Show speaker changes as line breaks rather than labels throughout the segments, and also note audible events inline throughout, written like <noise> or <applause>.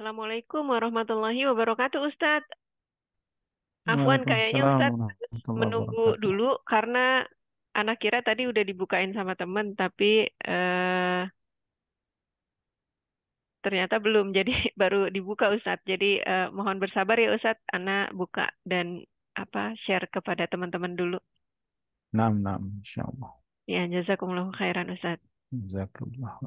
Assalamualaikum warahmatullahi wabarakatuh, Ustadz.
Afwan, kayaknya Ustadz
menunggu dulu karena anak kira tadi udah dibukain sama temen, tapi eh, ternyata belum, <laughs> jadi baru dibuka Ustadz. Jadi eh, mohon bersabar ya Ustadz, anak buka dan apa share kepada teman-teman dulu.
Nam, nam, insya
Ya, jazakumullah khairan Ustadz.
Jazakumullah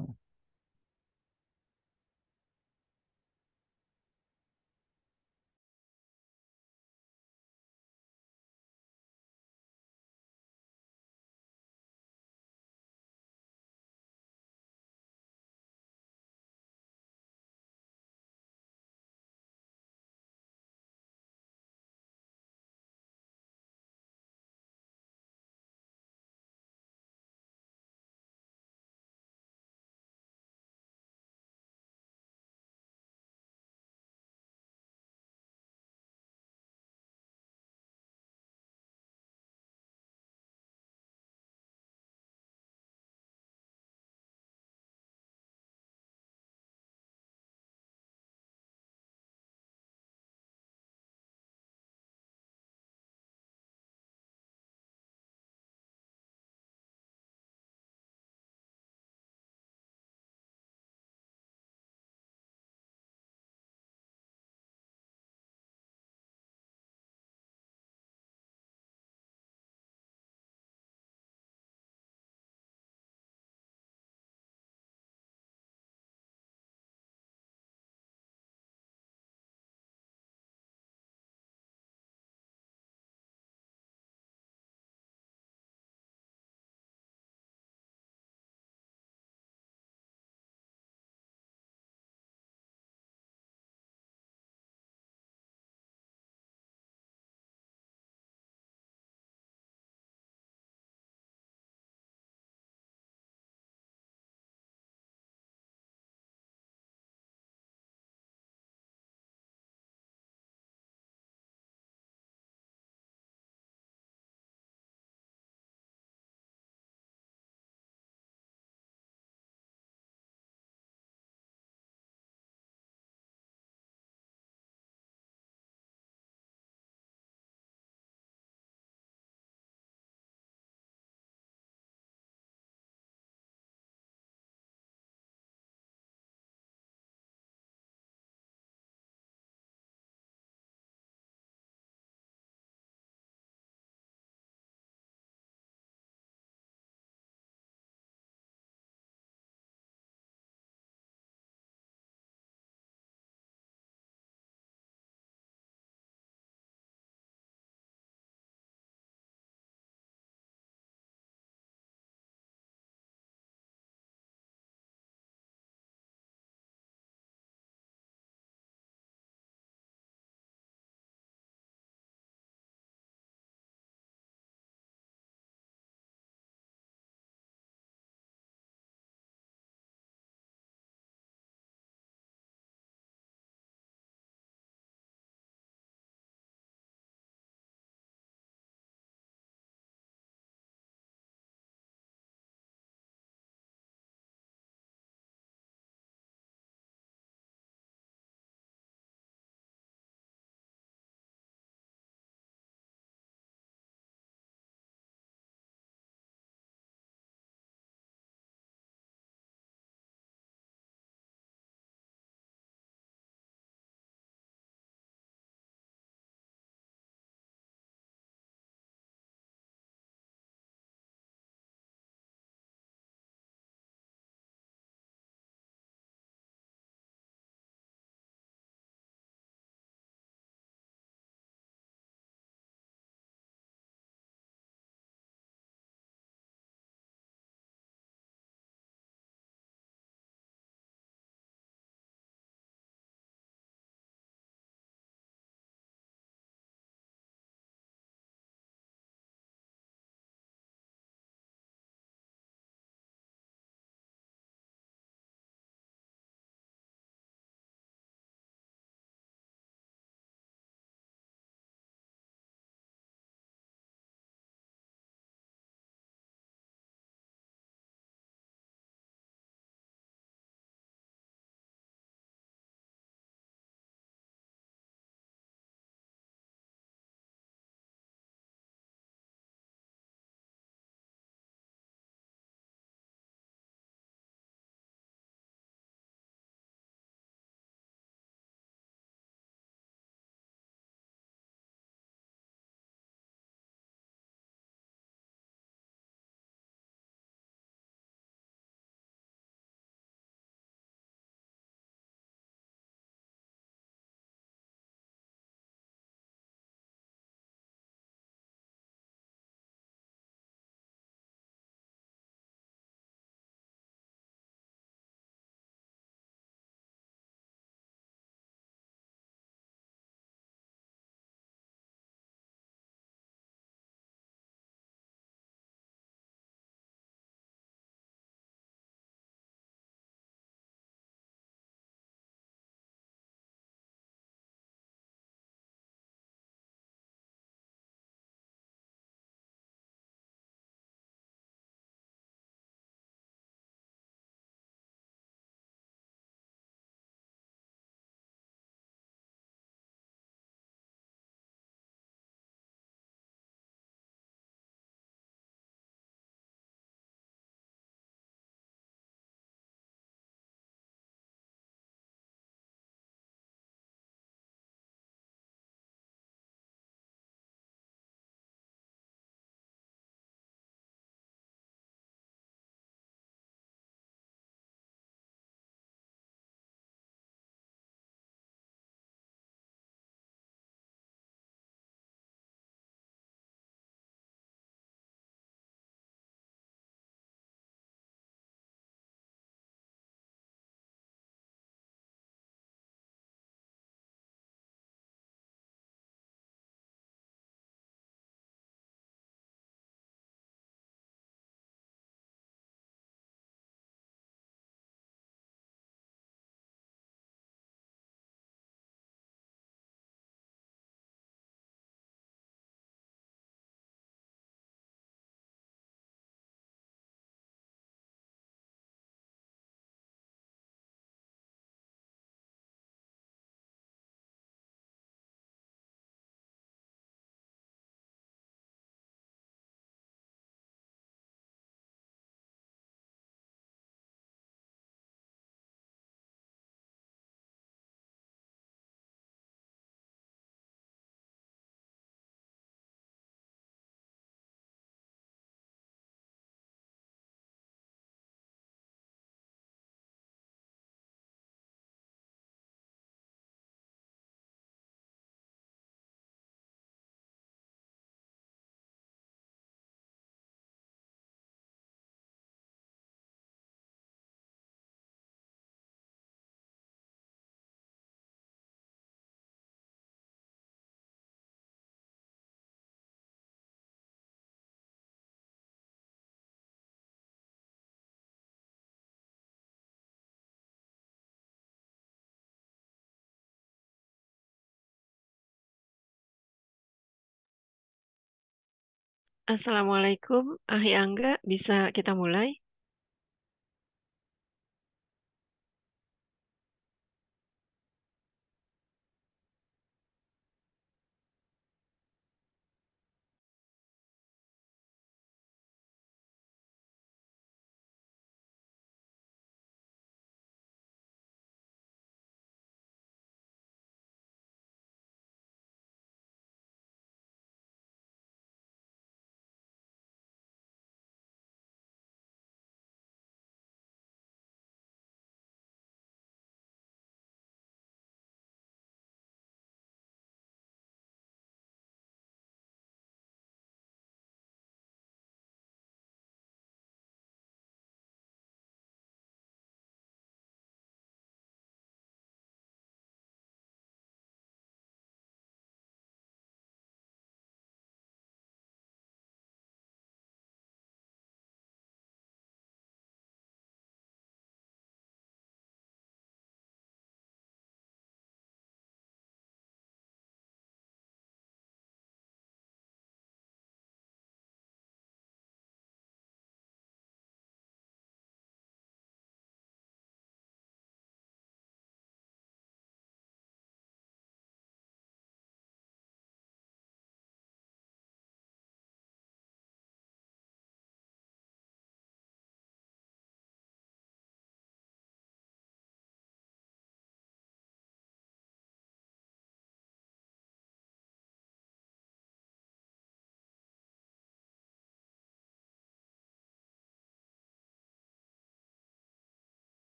Assalamualaikum, Ahi ya, Angga, bisa kita mulai?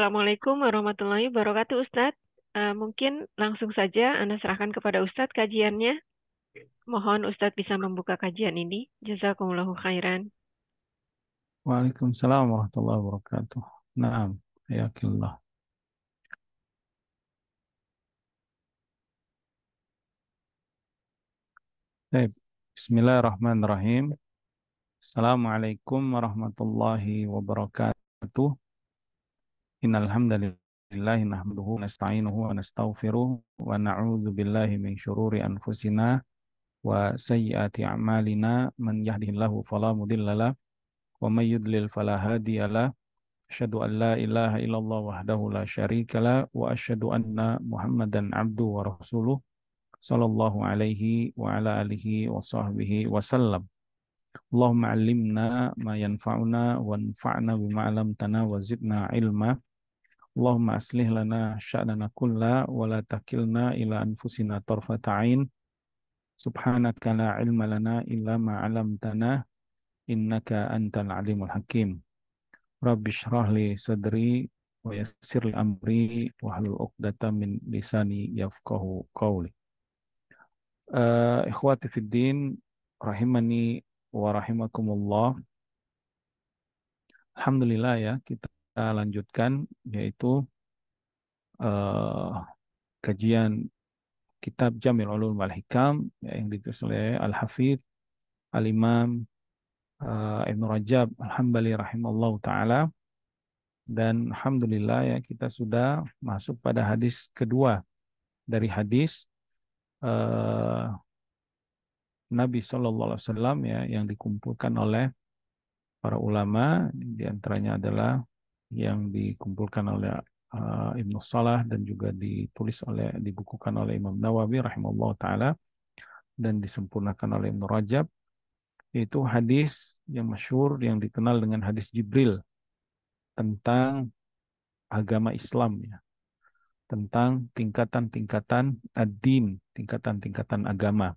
Assalamualaikum warahmatullahi wabarakatuh Ustadz. Uh, mungkin langsung saja Anda serahkan kepada Ustadz kajiannya. Mohon Ustadz bisa membuka kajian ini. Jazakumullahu khairan.
Waalaikumsalam warahmatullahi wabarakatuh. Naam, ayakillah. Baik. Bismillahirrahmanirrahim. Assalamualaikum warahmatullahi wabarakatuh. إن الحمد لله نحمده ونستعينه ونستغفره ونعوذ بالله من شرور أنفسنا وسيئات أعمالنا من يهده الله فلا مضل له ومن يضلل فلا هادي له أشهد أن لا إله إلا الله وحده لا شريك له وأشهد أن محمدا عبده ورسوله صلى الله عليه وعلى آله وصحبه وسلم اللهم علمنا ما ينفعنا وانفعنا بما علمتنا وزدنا علما Allahumma aslih lana sya'nana kulla wa la takilna ila anfusina tarfata ain. Subhanaka la ilma lana illa ma 'allamtana innaka antal alimul hakim. Rabbi shrah li sadri wa yassir li amri wa hlul 'uqdatam min lisani yafqahu qawli. Uh, ikhwati fid rahimani wa rahimakumullah. Alhamdulillah ya kita kita lanjutkan yaitu uh, kajian kitab Jamil Ulum wal Hikam ya, yang ditulis oleh al Hafidz Al-Imam uh, Ibn Rajab Al-Hambali rahimallahu taala dan alhamdulillah ya kita sudah masuk pada hadis kedua dari hadis uh, Nabi Shallallahu Alaihi Wasallam ya yang dikumpulkan oleh para ulama diantaranya adalah yang dikumpulkan oleh uh, Ibnu Salah dan juga ditulis oleh dibukukan oleh Imam Nawawi rahimahullah taala dan disempurnakan oleh Ibnu Rajab yaitu hadis yang masyhur yang dikenal dengan hadis Jibril tentang agama Islam ya tentang tingkatan-tingkatan ad-din, tingkatan-tingkatan agama.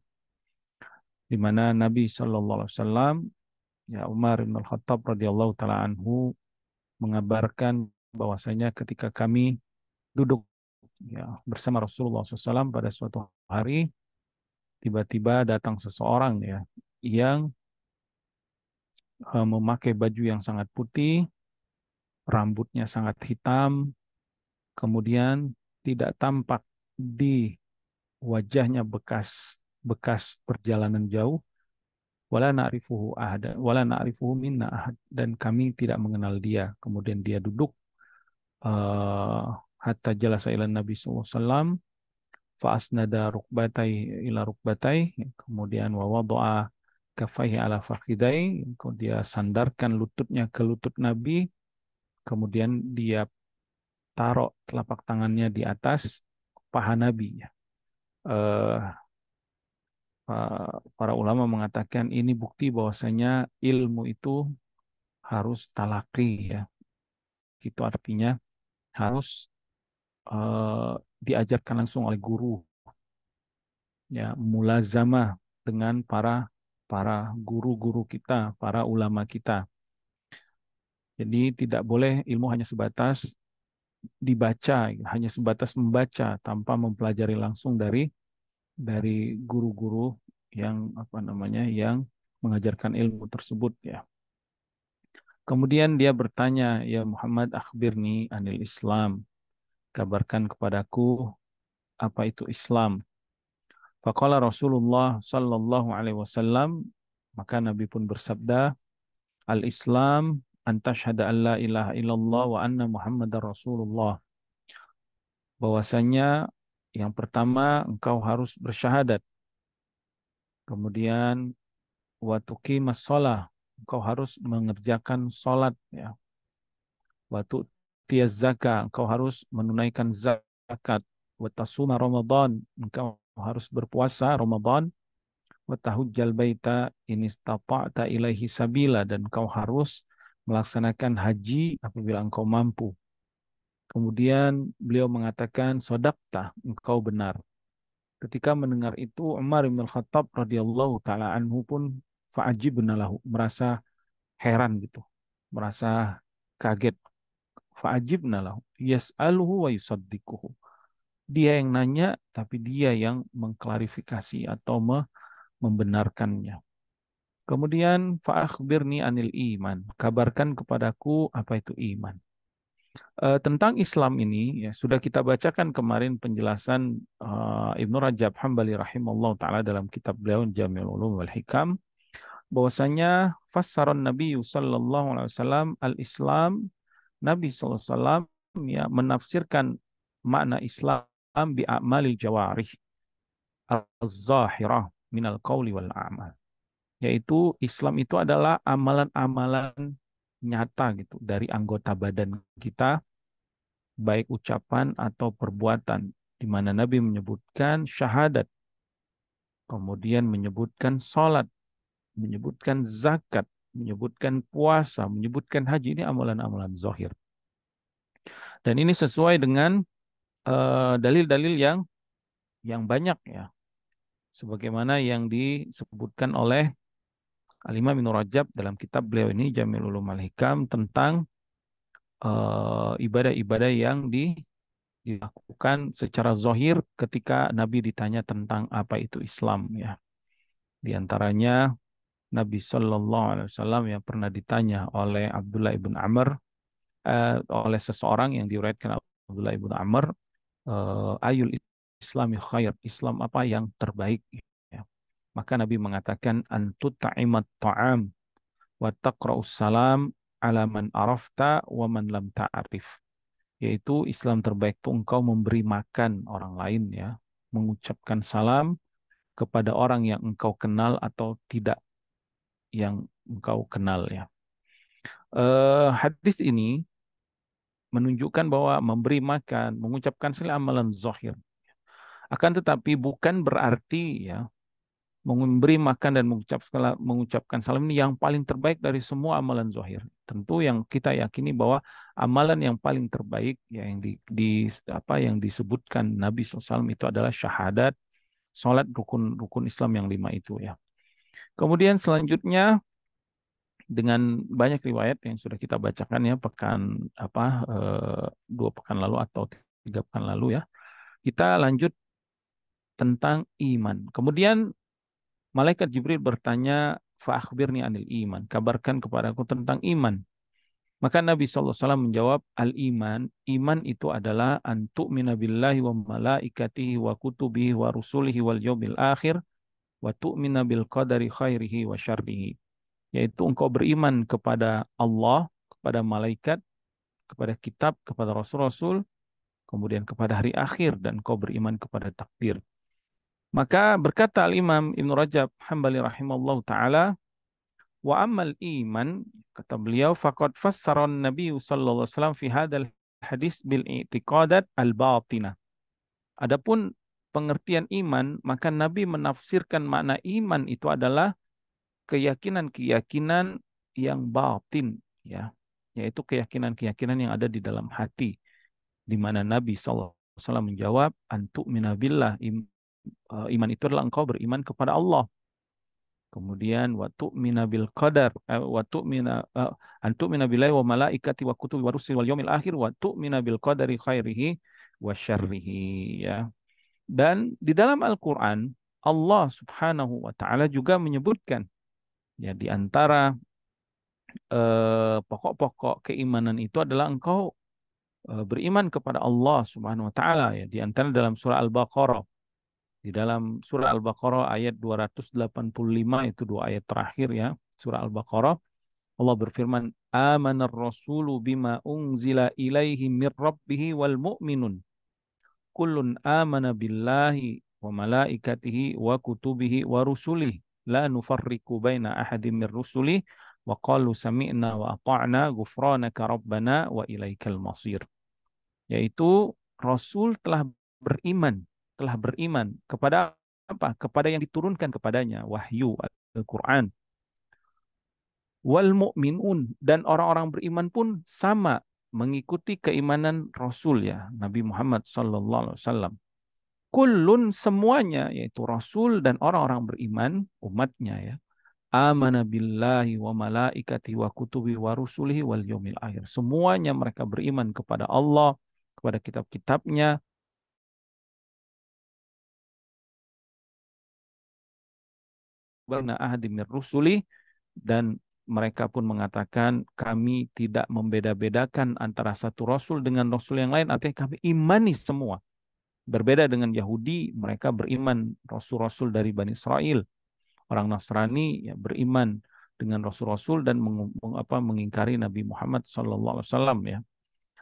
Di mana Nabi Shallallahu alaihi wasallam ya Umar bin Al-Khattab radhiyallahu taala anhu mengabarkan bahwasanya ketika kami duduk ya, bersama Rasulullah SAW pada suatu hari tiba-tiba datang seseorang ya yang uh, memakai baju yang sangat putih, rambutnya sangat hitam, kemudian tidak tampak di wajahnya bekas bekas perjalanan jauh wala na'rifuhu ahad wala na'rifuhu minna ahad dan kami tidak mengenal dia kemudian dia duduk uh, hatta jalasa ila nabi sallallahu alaihi wasallam fa asnada rukbatai ila rukbatai kemudian wa wada'a kafaihi ala fakhidai kemudian dia sandarkan lututnya ke lutut nabi kemudian dia taruh telapak tangannya di atas paha nabi uh, para ulama mengatakan ini bukti bahwasanya ilmu itu harus talaki ya. Itu artinya harus uh, diajarkan langsung oleh guru. Ya, mulazama dengan para para guru-guru kita, para ulama kita. Jadi tidak boleh ilmu hanya sebatas dibaca, hanya sebatas membaca tanpa mempelajari langsung dari dari guru-guru yang apa namanya yang mengajarkan ilmu tersebut ya. Kemudian dia bertanya, "Ya Muhammad, akhbirni anil Islam." Kabarkan kepadaku apa itu Islam. Faqala Rasulullah sallallahu alaihi wasallam, maka Nabi pun bersabda, "Al-Islam an tashhada an la ilaha illallah wa anna Muhammadar Rasulullah." Bahwasanya yang pertama, engkau harus bersyahadat. Kemudian, watuki masolah. Engkau harus mengerjakan sholat. Ya. Watu tias zakat. Engkau harus menunaikan zakat. Watasuma Ramadan. Engkau harus berpuasa Ramadan. Watahujjal baita tak ilaihi sabila. Dan engkau harus melaksanakan haji apabila engkau mampu. Kemudian beliau mengatakan, Sodakta, engkau benar. Ketika mendengar itu, Umar bin Khattab radhiyallahu taala anhu pun faajib benalahu, merasa heran gitu, merasa kaget. Faajib Fa'ajibna Yes, yas'aluhu wa yusaddikuhu. Dia yang nanya, tapi dia yang mengklarifikasi atau membenarkannya. Kemudian fa'akhbirni anil iman. Kabarkan kepadaku apa itu iman uh, tentang Islam ini ya sudah kita bacakan kemarin penjelasan uh, Ibnu Rajab Hambali rahimallahu taala dalam kitab beliau Jami'ul Ulum wal Hikam bahwasanya fassaron Nabi sallallahu alaihi wasallam al-Islam Nabi sallallahu alaihi wasallam ya menafsirkan makna Islam bi a'malil jawarih az-zahirah minal qawli wal amal yaitu Islam itu adalah amalan-amalan nyata gitu dari anggota badan kita baik ucapan atau perbuatan di mana Nabi menyebutkan syahadat kemudian menyebutkan salat menyebutkan zakat menyebutkan puasa menyebutkan haji ini amalan-amalan zohir dan ini sesuai dengan eh, dalil-dalil uh, yang yang banyak ya sebagaimana yang disebutkan oleh Al-Imam Rajab dalam kitab beliau ini Jamil Ulum Al-Hikam tentang eh, ibadah-ibadah uh, yang di, dilakukan secara zohir ketika Nabi ditanya tentang apa itu Islam ya. Di antaranya Nabi Shallallahu Alaihi Wasallam yang pernah ditanya oleh Abdullah ibn Amr uh, oleh seseorang yang diuraikan Abdullah ibn Amr uh, ayul Islami khair Islam apa yang terbaik maka Nabi mengatakan antut ta'imat ta'am wa taqra'us salam ala man arafta wa man lam ta'arif. Yaitu Islam terbaik itu engkau memberi makan orang lain ya, mengucapkan salam kepada orang yang engkau kenal atau tidak yang engkau kenal ya. Uh, hadis ini menunjukkan bahwa memberi makan, mengucapkan salam amalan zahir. Akan tetapi bukan berarti ya memberi makan dan mengucapkan salam ini yang paling terbaik dari semua amalan zahir. Tentu yang kita yakini bahwa amalan yang paling terbaik ya, yang di, di apa yang disebutkan Nabi SAW itu adalah syahadat, sholat rukun rukun Islam yang lima itu ya. Kemudian selanjutnya dengan banyak riwayat yang sudah kita bacakan ya pekan apa eh, dua pekan lalu atau tiga pekan lalu ya kita lanjut tentang iman. Kemudian Malaikat Jibril bertanya, "Fa'akhbirni anil iman." Kabarkan kepadaku tentang iman. Maka Nabi SAW menjawab, Al-iman, iman itu adalah antuk minabillahi wa malaikatihi wa kutubihi wa rusulihi wal yaumil akhir wa tu'mina bil qadari khairihi wa syarrihi. Yaitu engkau beriman kepada Allah, kepada malaikat, kepada kitab, kepada rasul-rasul, kemudian kepada hari akhir, dan engkau beriman kepada takdir. Maka berkata Al-Imam Ibn Rajab Hambali rahimallahu taala, wa amal iman kata beliau faqad fassaron Nabi sallallahu alaihi wasallam fi hadal hadis bil i'tiqadat al-batinah. Adapun pengertian iman, maka Nabi menafsirkan makna iman itu adalah keyakinan-keyakinan yang batin ya, yaitu keyakinan-keyakinan yang ada di dalam hati. Di mana Nabi sallallahu alaihi wasallam menjawab antuk minabillah iman Eh, iman itu adalah engkau beriman kepada Allah. Kemudian waktu minabil kader, qadar eh, mina, eh, antuk minabilai billahi wa malaikati wa kutubi wa rusul wal yaumil akhir waktu minabil qadari khairihi wa syarrihi ya. Dan di dalam Al-Qur'an Allah Subhanahu wa taala juga menyebutkan ya di antara pokok-pokok uh, keimanan itu adalah engkau uh, beriman kepada Allah Subhanahu wa taala ya di antara dalam surah Al-Baqarah di dalam surah Al-Baqarah ayat 285 itu dua ayat terakhir ya, surah Al-Baqarah. Allah berfirman, "Amanar rasulu bima unzila ilaihi mir rabbihi wal mu'minun. Kullun amana billahi wa malaikatihi wa kutubihi wa rusulihi la nufarriqu baina ahadin min rusuli wa qalu sami'na wa ata'na ghufranaka rabbana wa ilaikal masir." Yaitu rasul telah beriman telah beriman kepada apa? Kepada yang diturunkan kepadanya, wahyu Al-Qur'an. Wal mu'minun dan orang-orang beriman pun sama mengikuti keimanan Rasul ya, Nabi Muhammad sallallahu alaihi wasallam. Kullun semuanya yaitu Rasul dan orang-orang beriman umatnya ya. Amana billahi wa malaikati wa kutubi wa rusulihi wal yawmil akhir. Semuanya mereka beriman kepada Allah, kepada kitab-kitabnya, akbarna min rusuli dan mereka pun mengatakan kami tidak membeda-bedakan antara satu rasul dengan rasul yang lain artinya kami imani semua berbeda dengan Yahudi mereka beriman rasul-rasul dari Bani Israel orang Nasrani ya beriman dengan rasul-rasul dan meng, apa, mengingkari Nabi Muhammad SAW ya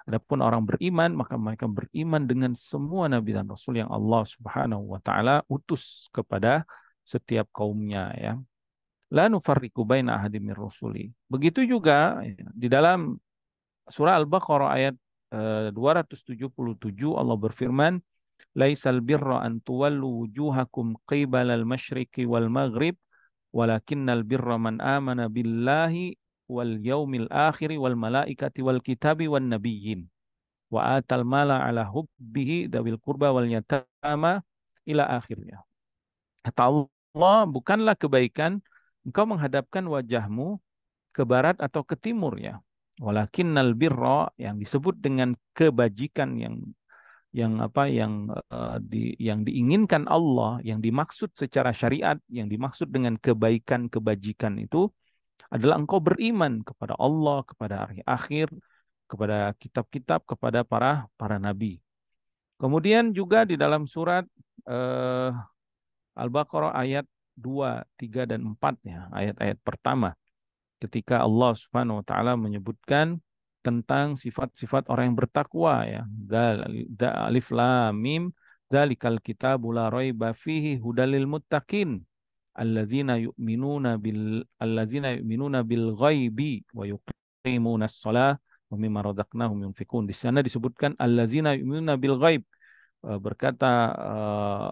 Adapun orang beriman, maka mereka beriman dengan semua nabi dan rasul yang Allah Subhanahu wa taala utus kepada setiap kaumnya ya. La nufarriqu baina mir rusuli. Begitu juga ya, di dalam surah Al-Baqarah ayat 277 eh, Allah berfirman, "Laisal birra an tuwallu wujuhakum qibalal masyriqi wal maghrib, walakinnal birra man amana billahi wal yaumil akhiri wal malaikati wal kitabi wan nabiyyin." wa atal mala ala hubbihi dawil kurba wal yatama ila akhirnya. Kata Allah bukanlah kebaikan engkau menghadapkan wajahmu ke barat atau ke timur ya. Walakinnal birra yang disebut dengan kebajikan yang yang apa yang uh, di yang diinginkan Allah, yang dimaksud secara syariat, yang dimaksud dengan kebaikan kebajikan itu adalah engkau beriman kepada Allah, kepada hari akhir, kepada kitab-kitab, kepada para para nabi. Kemudian juga di dalam surat uh, Al-Baqarah ayat 2, 3 dan 4 ya, ayat-ayat pertama ketika Allah Subhanahu wa taala menyebutkan tentang sifat-sifat orang yang bertakwa ya. Da alif lam mim dzalikal kitabu la raiba fihi hudalil muttaqin alladzina yu'minuna bil alladzina yu'minuna bil ghaibi wa yuqimuna shalah wa mimma razaqnahum yunfikun. Di sana disebutkan alladzina yu'minuna bil ghaib eh, berkata uh,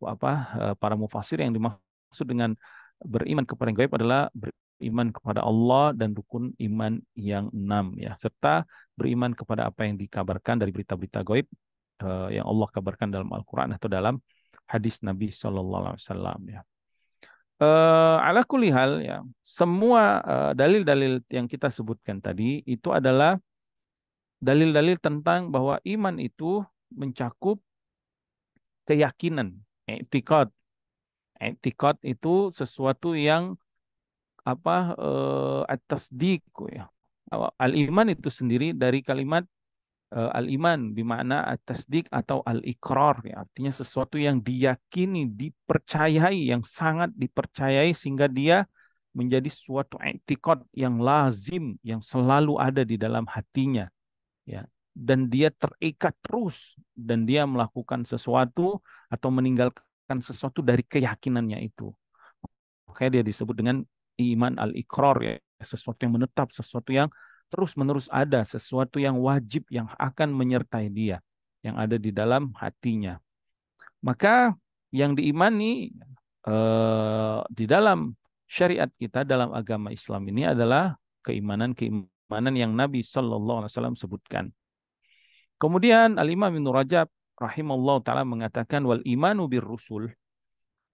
apa eh, para mufasir yang dimaksud dengan beriman kepada yang gaib adalah beriman kepada Allah dan rukun iman yang enam ya serta beriman kepada apa yang dikabarkan dari berita-berita gaib eh, yang Allah kabarkan dalam Al-Qur'an atau dalam hadis Nabi saw. alaihi wasallam ya. Uh, ala kulli ya semua dalil-dalil uh, dalil -dalil yang kita sebutkan tadi itu adalah dalil-dalil tentang bahwa iman itu mencakup keyakinan Etikot. Etikot itu sesuatu yang apa eh, atas diku ya. Al-iman itu sendiri dari kalimat eh, al-iman bermakna atas dik atau al ikror, ya. Artinya sesuatu yang diyakini, dipercayai, yang sangat dipercayai sehingga dia menjadi suatu etikot yang lazim, yang selalu ada di dalam hatinya. Ya, dan dia terikat terus dan dia melakukan sesuatu atau meninggalkan sesuatu dari keyakinannya itu. Oke, dia disebut dengan iman al ikror, ya, sesuatu yang menetap, sesuatu yang terus-menerus ada, sesuatu yang wajib yang akan menyertai dia yang ada di dalam hatinya. Maka yang diimani eh, di dalam syariat kita dalam agama Islam ini adalah keimanan-keimanan keimanan yang Nabi Shallallahu Alaihi Wasallam sebutkan. Kemudian Al-Imam Ibn Rajab rahimallahu taala mengatakan wal imanu bir rusul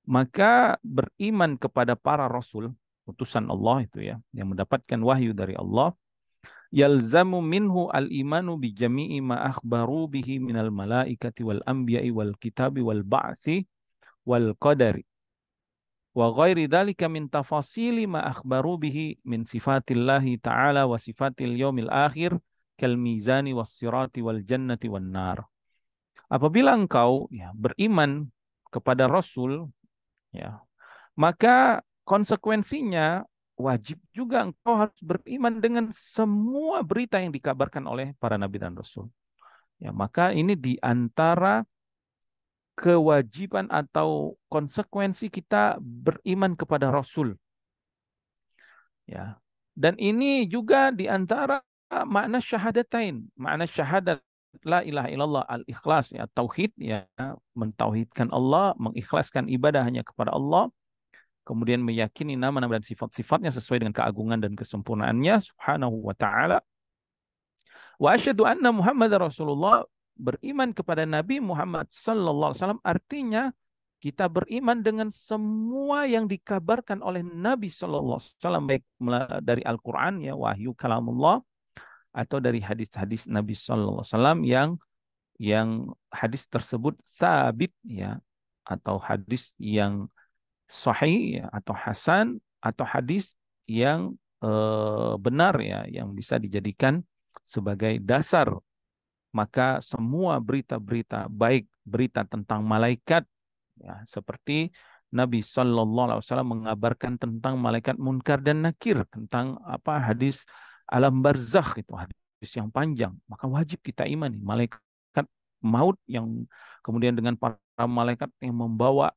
maka beriman kepada para rasul utusan Allah itu ya yang mendapatkan wahyu dari Allah yalzamu minhu al imanu bi jami'i ma akhbaru bihi minal malaikati wal anbiya'i wal kitabi wal ba'si wal qadari wa ghairi dhalika min tafasili ma akhbaru bihi min sifatillahi ta'ala wa sifatil yaumil akhir kal mizani was sirati wal jannati wan nar. Apabila engkau ya, beriman kepada Rasul ya, maka konsekuensinya wajib juga engkau harus beriman dengan semua berita yang dikabarkan oleh para nabi dan rasul. Ya, maka ini di antara kewajiban atau konsekuensi kita beriman kepada rasul. Ya. Dan ini juga di antara makna syahadatain, makna syahadat la ilaha illallah al ikhlas ya tauhid ya mentauhidkan Allah mengikhlaskan ibadah hanya kepada Allah kemudian meyakini nama-nama dan sifat-sifatnya sesuai dengan keagungan dan kesempurnaannya subhanahu wa taala wa asyhadu anna Muhammad Rasulullah beriman kepada Nabi Muhammad sallallahu alaihi wasallam artinya kita beriman dengan semua yang dikabarkan oleh Nabi Shallallahu Alaihi Wasallam baik dari Al-Quran ya wahyu kalamullah atau dari hadis-hadis Nabi Shallallahu Alaihi Wasallam yang yang hadis tersebut sabit ya atau hadis yang sahih ya, atau hasan atau hadis yang e, benar ya yang bisa dijadikan sebagai dasar maka semua berita-berita baik berita tentang malaikat ya seperti Nabi Shallallahu Alaihi Wasallam mengabarkan tentang malaikat munkar dan nakir tentang apa hadis alam barzakh itu hadis yang panjang maka wajib kita imani malaikat maut yang kemudian dengan para malaikat yang membawa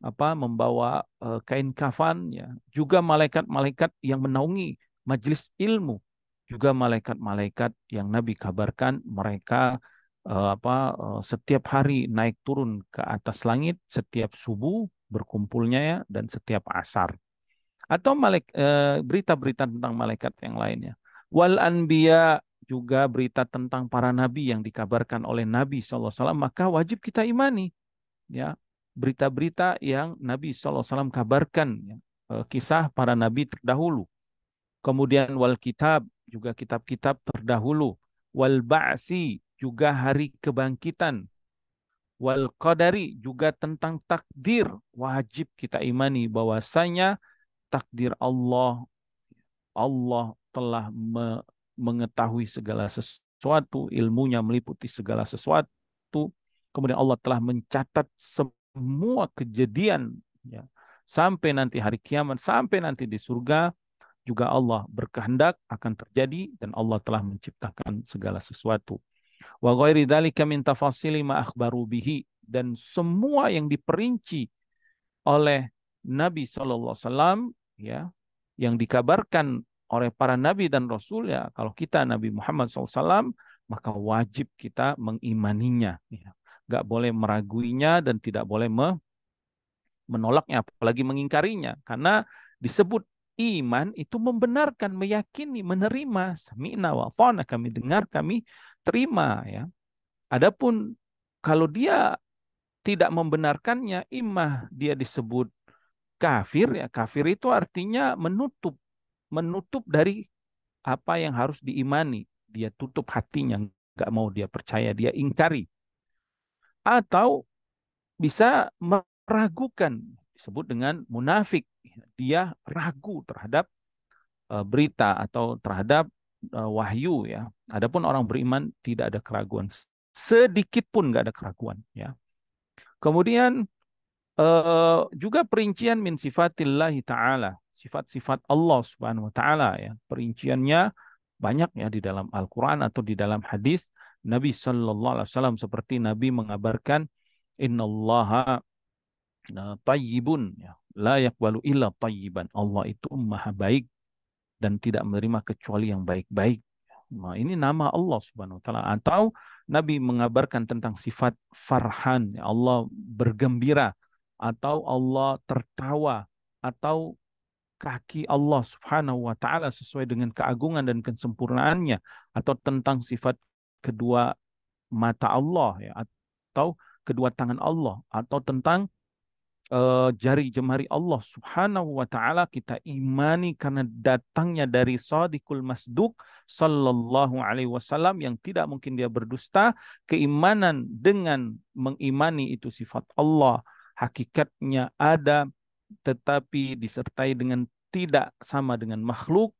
apa membawa eh, kain kafan ya juga malaikat-malaikat yang menaungi majelis ilmu juga malaikat-malaikat yang Nabi kabarkan mereka eh, apa eh, setiap hari naik turun ke atas langit setiap subuh berkumpulnya ya dan setiap asar atau berita-berita tentang malaikat yang lainnya Wal anbiya juga berita tentang para nabi yang dikabarkan oleh Nabi SAW, maka wajib kita imani. Ya, berita-berita yang Nabi SAW kabarkan, ya, e, kisah para nabi terdahulu. Kemudian wal kitab juga kitab-kitab terdahulu. Wal ba'si juga hari kebangkitan. Wal qadari juga tentang takdir. Wajib kita imani bahwasanya takdir Allah Allah telah me mengetahui segala sesuatu, ilmunya meliputi segala sesuatu. Kemudian Allah telah mencatat semua kejadian ya, sampai nanti hari kiamat, sampai nanti di surga juga Allah berkehendak akan terjadi dan Allah telah menciptakan segala sesuatu. Wa ghairi dzalika min tafasili ma akhbaru bihi dan semua yang diperinci oleh Nabi sallallahu alaihi wasallam ya yang dikabarkan oleh para nabi dan rasul ya kalau kita Nabi Muhammad SAW maka wajib kita mengimaninya ya. nggak boleh meraguinya dan tidak boleh me menolaknya apalagi mengingkarinya karena disebut iman itu membenarkan meyakini menerima sami'na wa kami dengar kami terima ya adapun kalau dia tidak membenarkannya imah dia disebut kafir ya kafir itu artinya menutup menutup dari apa yang harus diimani. Dia tutup hatinya, nggak mau dia percaya, dia ingkari. Atau bisa meragukan, disebut dengan munafik. Dia ragu terhadap eh, berita atau terhadap eh, wahyu ya. Adapun orang beriman tidak ada keraguan sedikit pun nggak ada keraguan ya. Kemudian eh, juga perincian min sifatillahi taala sifat-sifat Allah Subhanahu wa taala ya. Perinciannya banyak ya di dalam Al-Qur'an atau di dalam hadis Nabi sallallahu alaihi wasallam seperti Nabi mengabarkan innallaha nah, tayyibun ya la yakbalu illa tayyiban. Allah itu maha baik dan tidak menerima kecuali yang baik-baik. Nah, ini nama Allah Subhanahu wa taala atau Nabi mengabarkan tentang sifat farhan, ya Allah bergembira atau Allah tertawa atau kaki Allah Subhanahu wa taala sesuai dengan keagungan dan kesempurnaannya atau tentang sifat kedua mata Allah ya atau kedua tangan Allah atau tentang uh, jari jemari Allah Subhanahu wa taala kita imani karena datangnya dari Sadiqul Masduq sallallahu alaihi wasallam yang tidak mungkin dia berdusta keimanan dengan mengimani itu sifat Allah hakikatnya ada tetapi disertai dengan tidak sama dengan makhluk,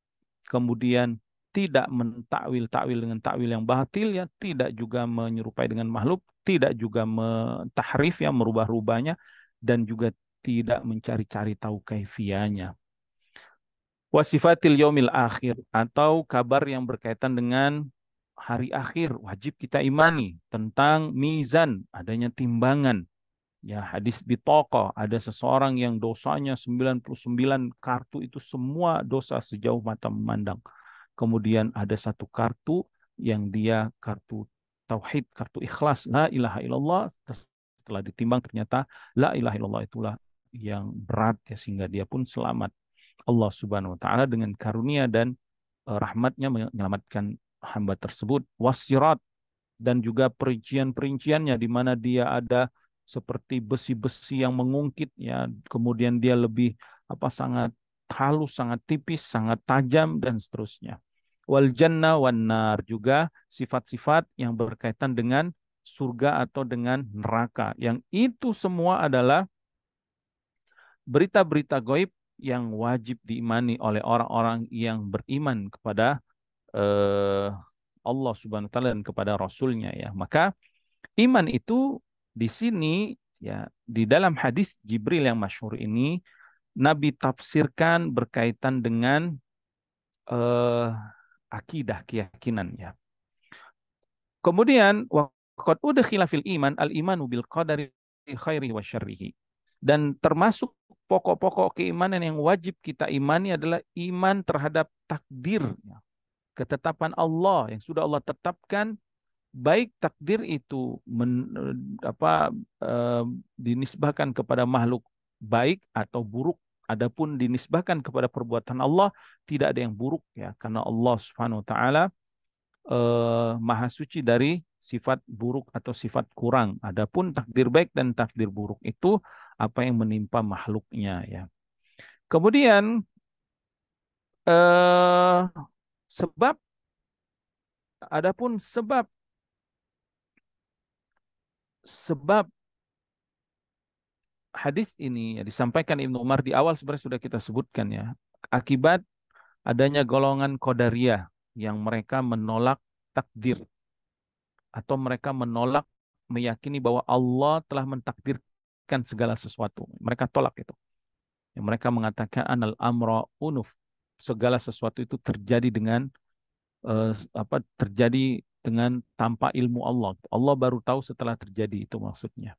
kemudian tidak mentakwil takwil dengan takwil yang batil ya, tidak juga menyerupai dengan makhluk, tidak juga mentahrif ya merubah-rubahnya dan juga tidak mencari-cari tahu kaifianya. Wasifatil yomil akhir atau kabar yang berkaitan dengan hari akhir wajib kita imani tentang mizan, adanya timbangan, Ya, hadis bitoko ada seseorang yang dosanya 99 kartu itu semua dosa sejauh mata memandang. Kemudian ada satu kartu yang dia kartu tauhid, kartu ikhlas, la ilaha illallah. Setelah ditimbang ternyata la ilaha illallah itulah yang berat ya sehingga dia pun selamat. Allah Subhanahu wa taala dengan karunia dan eh, rahmatnya menyelamatkan hamba tersebut wasirat dan juga perincian-perinciannya di mana dia ada seperti besi-besi yang mengungkit ya kemudian dia lebih apa sangat halus sangat tipis sangat tajam dan seterusnya wal jannah wan nar juga sifat-sifat yang berkaitan dengan surga atau dengan neraka yang itu semua adalah berita-berita goib yang wajib diimani oleh orang-orang yang beriman kepada eh, Allah Subhanahu wa taala dan kepada rasulnya ya maka iman itu di sini ya di dalam hadis Jibril yang masyhur ini Nabi tafsirkan berkaitan dengan uh, akidah keyakinan ya. Kemudian waqad udkhila fil iman al imanu bil qadari khairi wa syarrihi. Dan termasuk pokok-pokok keimanan yang wajib kita imani adalah iman terhadap takdir, ya. ketetapan Allah yang sudah Allah tetapkan baik takdir itu men, apa e, dinisbahkan kepada makhluk baik atau buruk adapun dinisbahkan kepada perbuatan Allah tidak ada yang buruk ya karena Allah Subhanahu wa taala e, maha suci dari sifat buruk atau sifat kurang adapun takdir baik dan takdir buruk itu apa yang menimpa makhluknya ya kemudian e, sebab adapun sebab sebab hadis ini ya, disampaikan Ibnu Umar di awal sebenarnya sudah kita sebutkan ya akibat adanya golongan kodaria yang mereka menolak takdir atau mereka menolak meyakini bahwa Allah telah mentakdirkan segala sesuatu mereka tolak itu Yang mereka mengatakan anal amra unuf segala sesuatu itu terjadi dengan uh, apa terjadi dengan tanpa ilmu Allah. Allah baru tahu setelah terjadi itu maksudnya.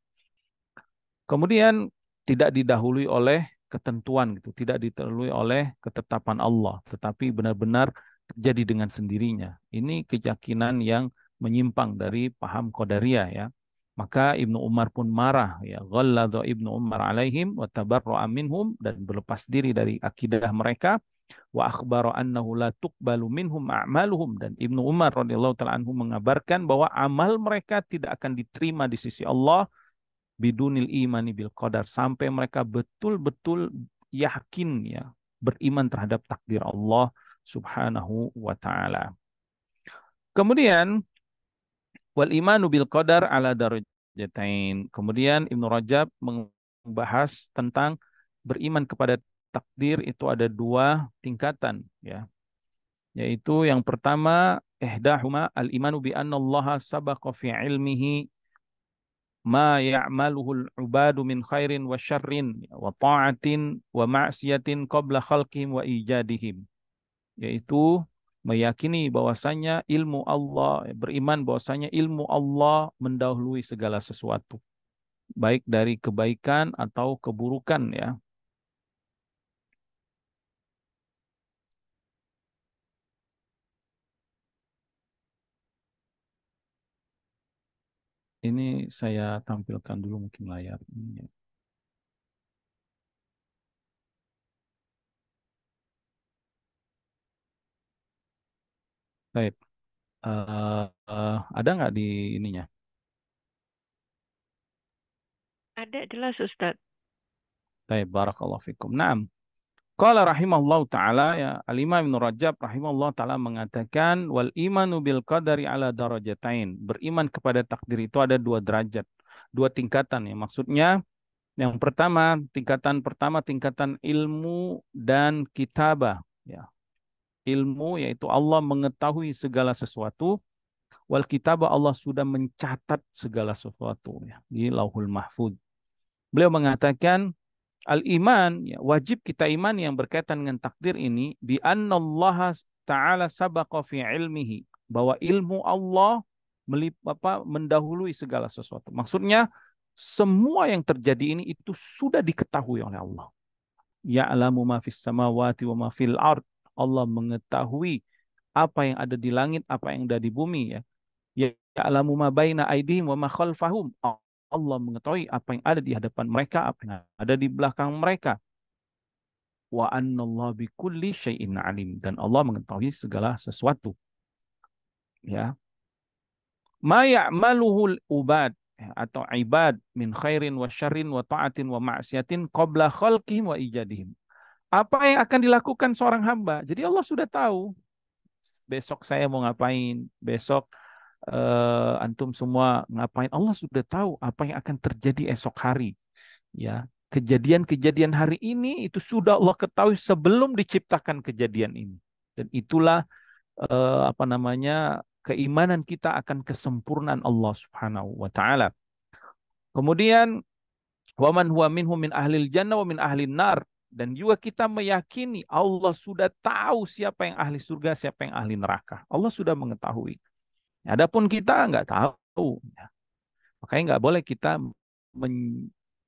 Kemudian tidak didahului oleh ketentuan gitu, tidak didahului oleh ketetapan Allah, tetapi benar-benar terjadi dengan sendirinya. Ini keyakinan yang menyimpang dari paham Qadariyah ya. Maka Ibnu Umar pun marah ya. Ghalladha Ibnu Umar alaihim wa tabarra'a minhum dan berlepas diri dari akidah mereka wa akhbara annahu la tuqbalu minhum a'maluhum dan Ibnu Umar radhiyallahu taala anhu mengabarkan bahwa amal mereka tidak akan diterima di sisi Allah bidunil imani bil qadar sampai mereka betul-betul yakin ya beriman terhadap takdir Allah Subhanahu wa taala. Kemudian wal imanu bil qadar ala darajatain. Kemudian Ibnu Rajab membahas tentang beriman kepada takdir itu ada dua tingkatan ya. Yaitu yang pertama ihdahuma al-imanu bi anna Allah sabaqa fi ilmihi ma ya'maluhu al-ubadu min khairin wa syarrin wa ta'atin wa ma'siyatin qabla khalqihim wa ijadihim. Yaitu meyakini bahwasanya ilmu Allah, beriman bahwasanya ilmu Allah mendahului segala sesuatu. Baik dari kebaikan atau keburukan ya. Ini saya tampilkan dulu mungkin layar ini. ya. Baik. Uh, uh, ada nggak di ininya?
Ada jelas Ustadz.
Baik, barakallahu fikum. Naam. Qala rahimahullah taala ya Al-Imam Rajab rahimahullah taala mengatakan wal imanu bil qadari ala darajatain. Beriman kepada takdir itu ada dua derajat, dua tingkatan ya. Maksudnya yang pertama, tingkatan pertama tingkatan ilmu dan kitabah ya. Ilmu yaitu Allah mengetahui segala sesuatu wal kitabah Allah sudah mencatat segala sesuatu ya di Lauhul Mahfud. Beliau mengatakan al-iman ya, wajib kita iman yang berkaitan dengan takdir ini bi annallaha ta'ala sabaqa fi ilmihi bahwa ilmu Allah melip, apa, mendahului segala sesuatu. Maksudnya semua yang terjadi ini itu sudah diketahui oleh Allah. Ya'lamu ma fis samawati wa ma fil ard. Allah mengetahui apa yang ada di langit, apa yang ada di bumi ya. Ya'lamu ma baina aydihim wa ma khalfahum. Allah mengetahui apa yang ada di hadapan mereka, apa yang ada di belakang mereka. Wa bi kulli syai'in alim dan Allah mengetahui segala sesuatu. Ya. Ma ya'maluhul ubad atau ibad min khairin wa syarrin wa ta'atin wa ma'siyatin qabla khalqihim wa ijadihim. Apa yang akan dilakukan seorang hamba? Jadi Allah sudah tahu besok saya mau ngapain, besok uh, antum semua ngapain Allah sudah tahu apa yang akan terjadi esok hari ya kejadian-kejadian hari ini itu sudah Allah ketahui sebelum diciptakan kejadian ini dan itulah uh, apa namanya keimanan kita akan kesempurnaan Allah Subhanahu wa taala. Kemudian waman huwa minhum min ahlil jannah wa min ahlin nar dan juga kita meyakini Allah sudah tahu siapa yang ahli surga, siapa yang ahli neraka. Allah sudah mengetahui. Adapun kita nggak tahu, ya. makanya nggak boleh kita men,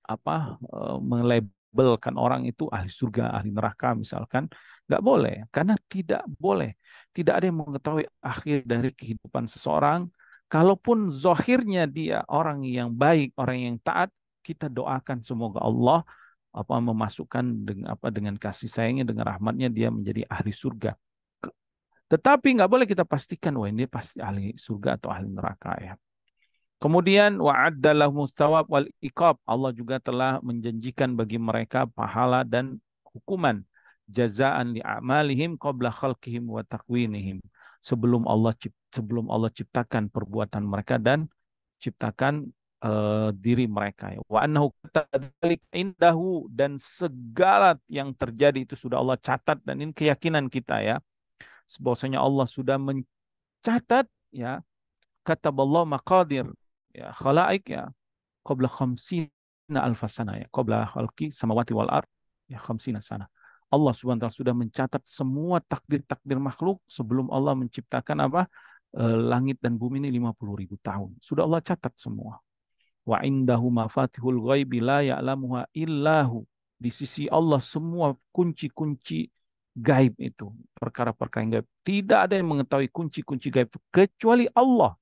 apa, eh, melabelkan orang itu ahli surga, ahli neraka misalkan, nggak boleh karena tidak boleh, tidak ada yang mengetahui akhir dari kehidupan seseorang. Kalaupun zohirnya dia orang yang baik, orang yang taat, kita doakan semoga Allah apa memasukkan dengan apa dengan kasih sayangnya dengan rahmatnya dia menjadi ahli surga tetapi nggak boleh kita pastikan wah ini pasti ahli surga atau ahli neraka ya. Kemudian wa'addalah mustawab wal ikab Allah juga telah menjanjikan bagi mereka pahala dan hukuman. Jazaan li amalihim qabla khalqihim wa takwinihim. Sebelum Allah sebelum Allah ciptakan perbuatan mereka dan ciptakan uh, diri mereka. Ya. Wa annahu indahu dan segala yang terjadi itu sudah Allah catat dan ini keyakinan kita ya bahwasanya Allah sudah mencatat ya kata Allah maqadir ya khalaik ya qabla khamsina alf sana ya qabla khalqi samawati wal ard ya khamsina sana. Allah Subhanahu taala sudah mencatat semua takdir-takdir makhluk sebelum Allah menciptakan apa? Eh, langit dan bumi ini 50 ribu tahun. Sudah Allah catat semua. Wa indahu mafatihul ghaibi la ya'lamuha illahu. Di sisi Allah semua kunci-kunci gaib itu, perkara-perkara yang gaib. Tidak ada yang mengetahui kunci-kunci gaib itu kecuali Allah.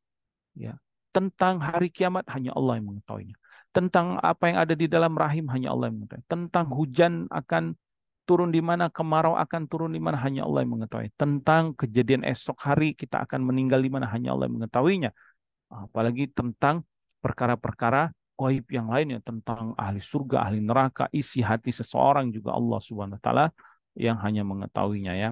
Ya. Tentang hari kiamat hanya Allah yang mengetahuinya. Tentang apa yang ada di dalam rahim hanya Allah yang mengetahui. Tentang hujan akan turun di mana, kemarau akan turun di mana hanya Allah yang mengetahui. Tentang kejadian esok hari kita akan meninggal di mana hanya Allah yang mengetahuinya. Apalagi tentang perkara-perkara gaib yang lainnya tentang ahli surga, ahli neraka, isi hati seseorang juga Allah Subhanahu wa taala yang hanya mengetahuinya ya.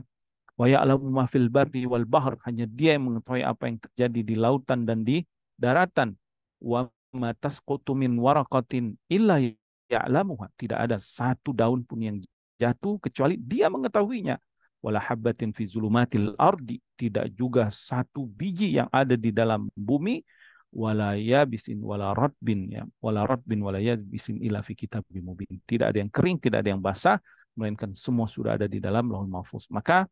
Wa ya'lamu ma fil barri wal bahr, hanya dia yang mengetahui apa yang terjadi di lautan dan di daratan. Wa ma tasqutu min waraqatin illa ya'lamuha. Tidak ada satu daun pun yang jatuh kecuali dia mengetahuinya. Wala habbatin fi zulumatil ardi, tidak juga satu biji yang ada di dalam bumi wala yabisin wala radbin ya wala radbin wala yabisin illa fi kitabim mubin tidak ada yang kering tidak ada yang basah melainkan semua sudah ada di dalam Lauhul Mahfuz. Maka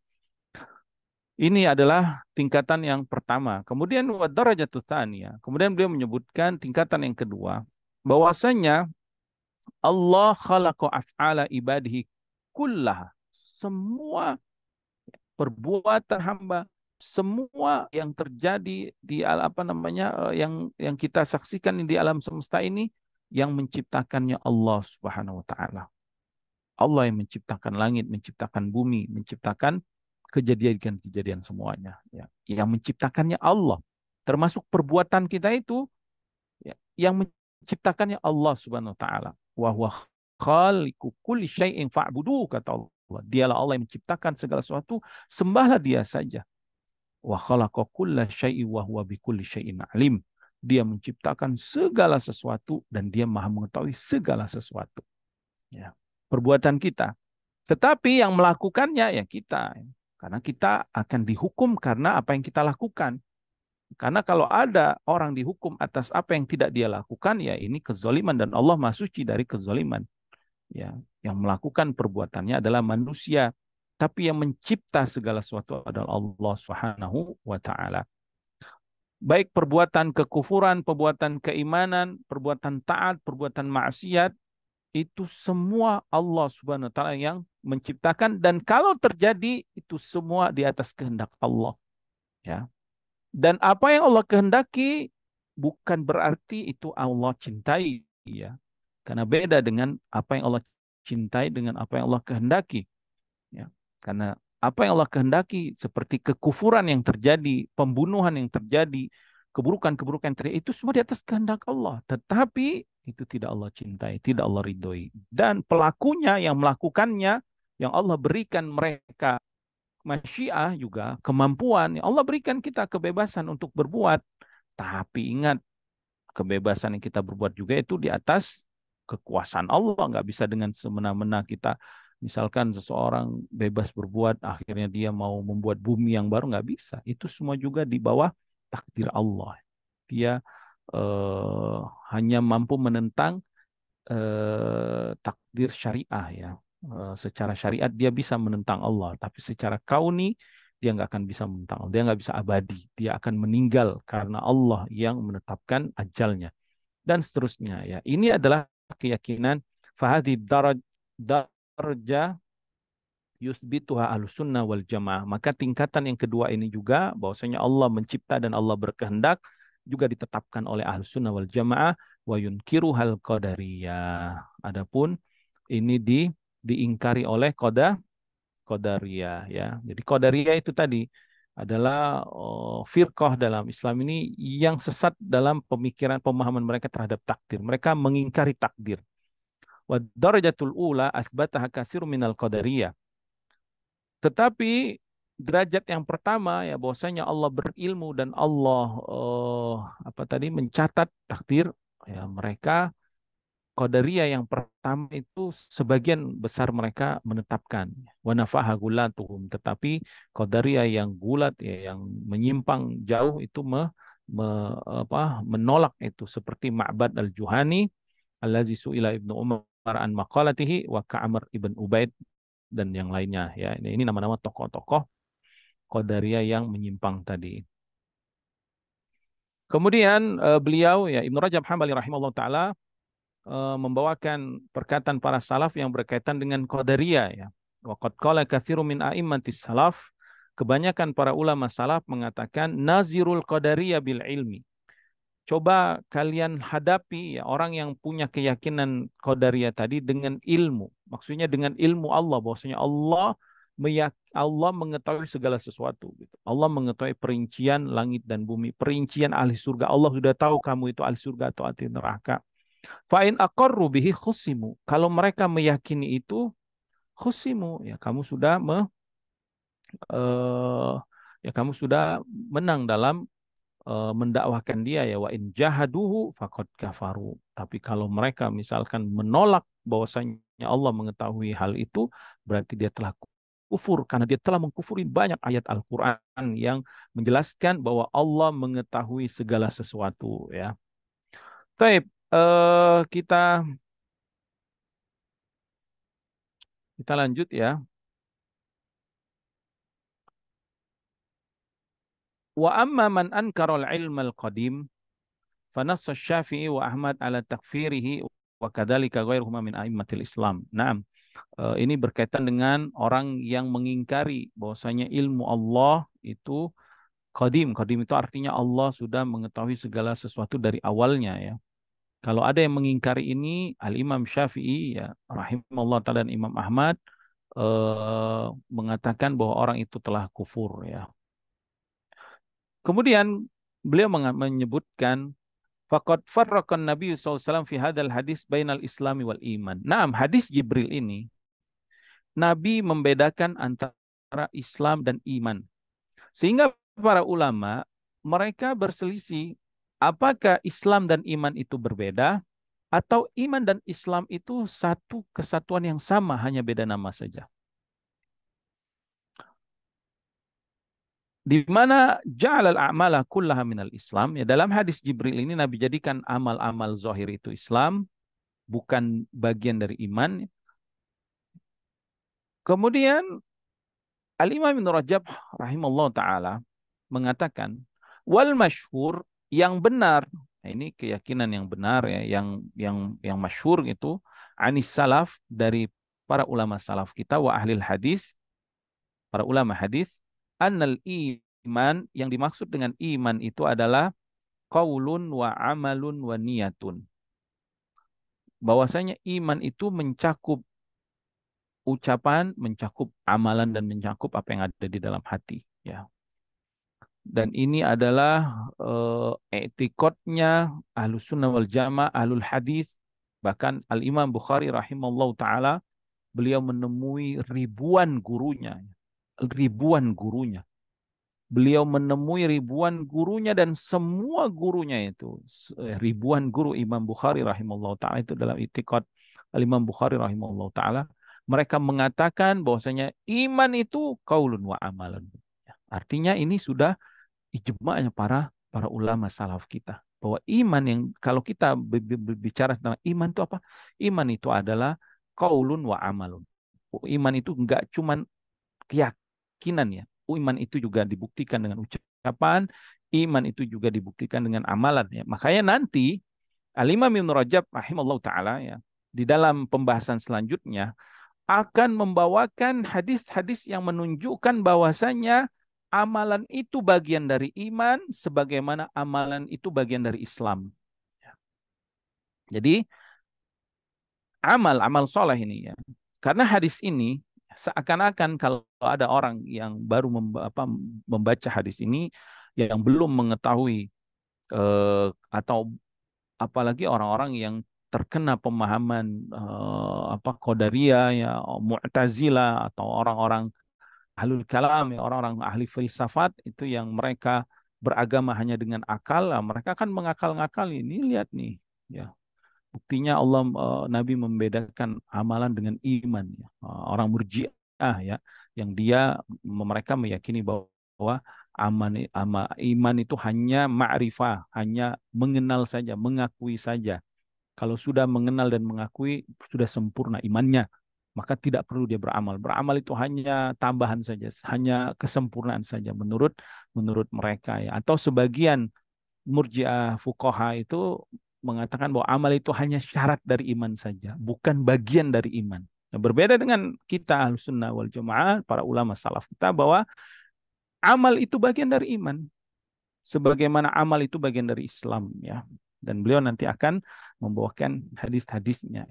ini adalah tingkatan yang pertama. Kemudian jatuh tsaniyah. Kemudian beliau menyebutkan tingkatan yang kedua bahwasanya Allah khalaqa af'ala ibadihi kullah. Semua perbuatan hamba, semua yang terjadi di apa namanya eh, yang yang kita saksikan di alam semesta ini yang menciptakannya Allah Subhanahu wa taala. Allah yang menciptakan langit, menciptakan bumi, menciptakan kejadian-kejadian semuanya. Ya. Yang menciptakannya Allah. Termasuk perbuatan kita itu ya, yang menciptakannya Allah subhanahu wa ta'ala. Wahuwa khaliku kulli syai'in fa'budu, kata Allah. Dialah Allah yang menciptakan segala sesuatu, sembahlah dia saja. Wa khalaqa kulla wa huwa alim. Dia menciptakan segala sesuatu dan dia maha mengetahui segala sesuatu. Ya perbuatan kita. Tetapi yang melakukannya ya kita. Karena kita akan dihukum karena apa yang kita lakukan. Karena kalau ada orang dihukum atas apa yang tidak dia lakukan, ya ini kezoliman dan Allah suci dari kezoliman. Ya, yang melakukan perbuatannya adalah manusia, tapi yang mencipta segala sesuatu adalah Allah Subhanahu wa taala. Baik perbuatan kekufuran, perbuatan keimanan, perbuatan taat, perbuatan maksiat, itu semua Allah Subhanahu wa taala yang menciptakan dan kalau terjadi itu semua di atas kehendak Allah. Ya. Dan apa yang Allah kehendaki bukan berarti itu Allah cintai ya. Karena beda dengan apa yang Allah cintai dengan apa yang Allah kehendaki. Ya. Karena apa yang Allah kehendaki seperti kekufuran yang terjadi, pembunuhan yang terjadi, keburukan-keburukan terjadi itu semua di atas kehendak Allah. Tetapi itu tidak Allah cintai, tidak Allah ridhoi. Dan pelakunya yang melakukannya, yang Allah berikan mereka masyiah juga, kemampuan, yang Allah berikan kita kebebasan untuk berbuat. Tapi ingat, kebebasan yang kita berbuat juga itu di atas kekuasaan Allah. Nggak bisa dengan semena-mena kita, misalkan seseorang bebas berbuat, akhirnya dia mau membuat bumi yang baru, nggak bisa. Itu semua juga di bawah takdir Allah. Dia uh, hanya mampu menentang uh, takdir syariah ya. Uh, secara syariat dia bisa menentang Allah, tapi secara kauni dia nggak akan bisa menentang Allah, dia nggak bisa abadi, dia akan meninggal karena Allah yang menetapkan ajalnya dan seterusnya ya. Ini adalah keyakinan fahadi darja yusbituha ahlus sunnah wal jamaah. Maka tingkatan yang kedua ini juga bahwasanya Allah mencipta dan Allah berkehendak juga ditetapkan oleh ahlu sunnah wal jamaah wa yunkiru hal qadariyah. Adapun ini di diingkari oleh koda kodaria ya. Jadi kodaria itu tadi adalah oh, firqah dalam Islam ini yang sesat dalam pemikiran pemahaman mereka terhadap takdir. Mereka mengingkari takdir. Wa darajatul ula asbataha katsirun minal qadariyah. Tetapi derajat yang pertama ya bahwasanya Allah berilmu dan Allah uh, apa tadi mencatat takdir ya mereka Qadariyah yang pertama itu sebagian besar mereka menetapkan wanafaha gulatuhum tetapi Qadariyah yang gulat ya yang menyimpang jauh itu me, me, apa, menolak itu seperti Ma'bad al-Juhani allazi su'ila Ibnu Umar an maqalatihi wa Ka'amr ibn Ubaid dan yang lainnya ya ini nama-nama tokoh-tokoh Kodaria yang menyimpang tadi. Kemudian eh, beliau ya Ibnu Rajab Hambali rahimahullah taala eh, membawakan perkataan para salaf yang berkaitan dengan qadariyah ya. Waqad qala katsirun min a'immatis salaf kebanyakan para ulama salaf mengatakan nazirul qadariyah bil ilmi. Coba kalian hadapi ya, orang yang punya keyakinan qadariyah tadi dengan ilmu. Maksudnya dengan ilmu Allah bahwasanya Allah Allah mengetahui segala sesuatu. Gitu. Allah mengetahui perincian langit dan bumi, perincian ahli surga. Allah sudah tahu kamu itu ahli surga atau ahli neraka. Fa'in akorru bihi khusimu. Kalau mereka meyakini itu, khusimu. Ya, kamu sudah me, uh, ya kamu sudah menang dalam uh, mendakwakan dia ya wa in jahaduhu fakot kafaru. Tapi kalau mereka misalkan menolak bahwasanya Allah mengetahui hal itu, berarti dia telah kufur karena dia telah mengkufuri banyak ayat Al-Qur'an yang menjelaskan bahwa Allah mengetahui segala sesuatu ya. Taib, uh, kita kita lanjut ya. Wa amma man ankara al ilm al-qadim fanassa Syafi'i wa Ahmad ala takfirihi wa kadzalika ghairuhuma min a'immatil Islam. Naam. Eh, ini berkaitan dengan orang yang mengingkari bahwasanya ilmu Allah itu qadim. Qadim itu artinya Allah sudah mengetahui segala sesuatu dari awalnya ya. Kalau ada yang mengingkari ini, Al-Imam Syafi'i ya rahimallahu taala dan Imam Ahmad eh, mengatakan bahwa orang itu telah kufur ya. Kemudian beliau menyebutkan Fakat farrakan Nabi SAW fi hadal hadis bainal islami wal iman. Nam hadis Jibril ini, Nabi membedakan antara Islam dan iman. Sehingga para ulama, mereka berselisih apakah Islam dan iman itu berbeda atau iman dan Islam itu satu kesatuan yang sama hanya beda nama saja. di mana ja'alal a'mala kullaha minal Islam. Ya, dalam hadis Jibril ini Nabi jadikan amal-amal zahir itu Islam, bukan bagian dari iman. Kemudian Al-Imam Ibnu Rajab rahimallahu taala mengatakan wal masyhur yang benar nah, ini keyakinan yang benar ya yang yang yang masyhur itu anis salaf dari para ulama salaf kita wa ahli hadis para ulama hadis annal iman yang dimaksud dengan iman itu adalah qaulun wa amalun wa niyatun. Bahwasanya iman itu mencakup ucapan, mencakup amalan dan mencakup apa yang ada di dalam hati, ya. Dan ini adalah uh, etikotnya ahlu sunnah wal jamaah, ahlul hadis, bahkan al Imam Bukhari rahimahullah taala beliau menemui ribuan gurunya, ribuan gurunya. Beliau menemui ribuan gurunya dan semua gurunya itu eh, ribuan guru Imam Bukhari rahimahullah taala itu dalam itikad Imam Bukhari rahimahullah taala mereka mengatakan bahwasanya iman itu kaulun wa amalun Artinya ini sudah ijma'nya para para ulama salaf kita bahwa iman yang kalau kita berbicara tentang iman itu apa? Iman itu adalah kaulun wa amalun. Iman itu enggak cuman keyakinan ya. Oh, iman itu juga dibuktikan dengan ucapan, iman itu juga dibuktikan dengan amalan ya. Makanya nanti Alimah Ibnu Rajab rahimallahu taala ya di dalam pembahasan selanjutnya akan membawakan hadis-hadis yang menunjukkan bahwasanya amalan itu bagian dari iman sebagaimana amalan itu bagian dari Islam. Ya. Jadi amal amal soleh ini ya. Karena hadis ini seakan-akan kalau ada orang yang baru membaca hadis ini yang belum mengetahui eh, atau apalagi orang-orang yang terkena pemahaman eh, apa kodaria ya mu'tazila atau orang-orang ahlul kalam ya orang-orang ahli filsafat itu yang mereka beragama hanya dengan akal ya, mereka akan mengakal-ngakal ini lihat nih ya Buktinya Allah eh, Nabi membedakan amalan dengan iman ya. eh, orang murjiah ya yang dia mereka meyakini bahwa aman ama, iman itu hanya ma'rifah, hanya mengenal saja, mengakui saja. Kalau sudah mengenal dan mengakui sudah sempurna imannya, maka tidak perlu dia beramal. Beramal itu hanya tambahan saja, hanya kesempurnaan saja menurut menurut mereka ya. Atau sebagian murjiah fukoha itu mengatakan bahwa amal itu hanya syarat dari iman saja, bukan bagian dari iman. Nah, berbeda dengan kita ahlu sunnah wal jamaah, para ulama salaf kita bahwa amal itu bagian dari iman. Sebagaimana amal itu bagian dari Islam ya. Dan beliau nanti akan membawakan hadis-hadisnya.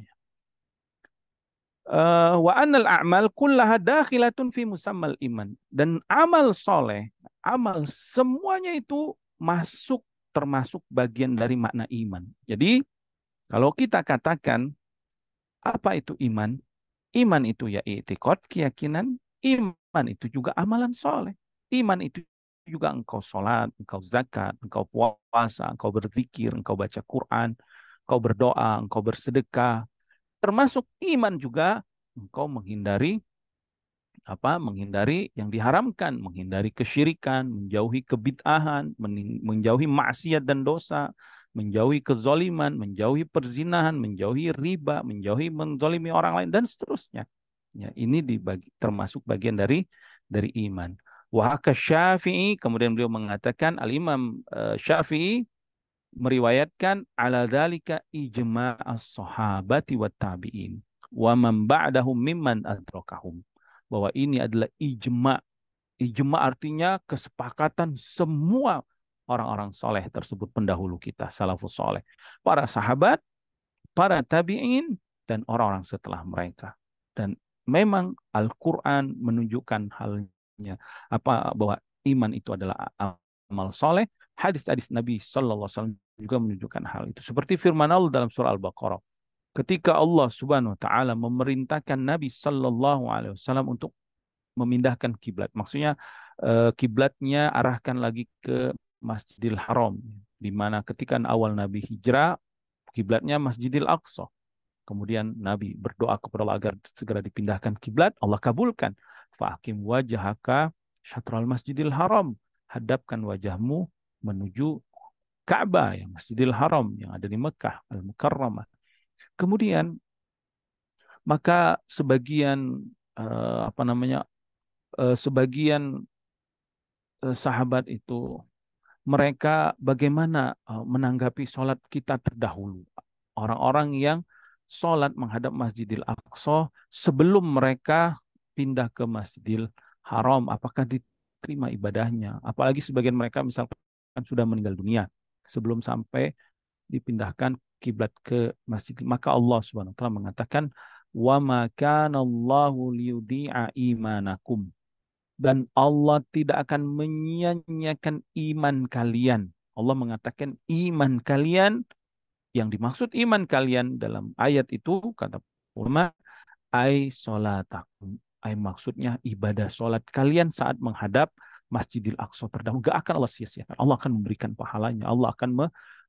Uh, wa anal amal kullaha dakhilatun fi musammal iman. Dan amal soleh, amal semuanya itu masuk termasuk bagian dari makna iman. Jadi, kalau kita katakan apa itu iman? Iman itu ya itikot, keyakinan. Iman itu juga amalan soleh. Iman itu juga engkau sholat, engkau zakat, engkau puasa, engkau berzikir, engkau baca Quran, engkau berdoa, engkau bersedekah. Termasuk iman juga engkau menghindari apa menghindari yang diharamkan, menghindari kesyirikan, menjauhi kebitahan menjauhi maksiat dan dosa, menjauhi kezoliman, menjauhi perzinahan, menjauhi riba, menjauhi menzolimi orang lain dan seterusnya. Ya, ini dibagi, termasuk bagian dari dari iman. Wahaka Syafi'i kemudian beliau mengatakan Al Imam eh, Syafi'i meriwayatkan ala dalika ijma' as-sahabati wat tabi'in wa man ba'dahum mimman adrakahum bahwa ini adalah ijma. Ijma artinya kesepakatan semua orang-orang soleh tersebut pendahulu kita, salafus soleh. Para sahabat, para tabi'in, dan orang-orang setelah mereka. Dan memang Al-Quran menunjukkan halnya apa bahwa iman itu adalah amal soleh. Hadis-hadis Nabi Shallallahu Alaihi Wasallam juga menunjukkan hal itu. Seperti firman Allah dalam surah Al-Baqarah ketika Allah Subhanahu wa taala memerintahkan Nabi sallallahu alaihi wasallam untuk memindahkan kiblat. Maksudnya eh, kiblatnya arahkan lagi ke Masjidil Haram di mana ketika awal Nabi hijrah kiblatnya Masjidil Aqsa. Kemudian Nabi berdoa kepada Allah agar segera dipindahkan kiblat, Allah kabulkan. Fa'akim wajahaka syatral Masjidil Haram. Hadapkan wajahmu menuju Ka'bah yang Masjidil Haram yang ada di Mekah Al-Mukarramah. Kemudian maka sebagian uh, apa namanya uh, sebagian uh, sahabat itu mereka bagaimana uh, menanggapi sholat kita terdahulu orang-orang yang sholat menghadap Masjidil Aqsa sebelum mereka pindah ke Masjidil Haram apakah diterima ibadahnya apalagi sebagian mereka misalkan sudah meninggal dunia sebelum sampai dipindahkan kiblat ke masjid maka Allah Subhanahu wa taala mengatakan wa ma Allahu imanakum dan Allah tidak akan menyia iman kalian. Allah mengatakan iman kalian yang dimaksud iman kalian dalam ayat itu kata ulama ai salatakum ai maksudnya ibadah salat kalian saat menghadap Masjidil Aqsa terdahulu. Gak akan Allah sia-siakan. Allah akan memberikan pahalanya. Allah akan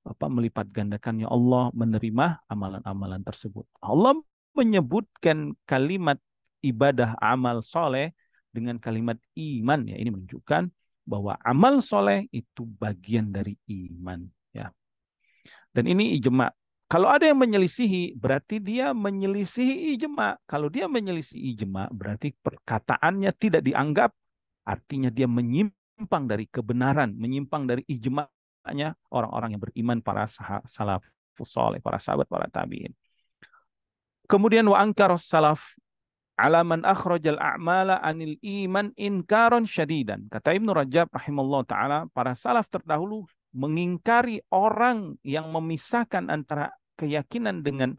Bapak melipat gandakannya Allah menerima amalan-amalan tersebut. Allah menyebutkan kalimat ibadah amal soleh dengan kalimat iman ya ini menunjukkan bahwa amal soleh itu bagian dari iman ya dan ini ijma kalau ada yang menyelisihi berarti dia menyelisihi ijma kalau dia menyelisihi ijma berarti perkataannya tidak dianggap artinya dia menyimpang dari kebenaran menyimpang dari ijma hanya orang-orang yang beriman para salaf soleh, para sahabat, para tabiin. Kemudian wa angkar salaf alaman akhrajal a'mala anil iman inkaron syadidan. Kata Ibnu Rajab rahimallahu taala, para salaf terdahulu mengingkari orang yang memisahkan antara keyakinan dengan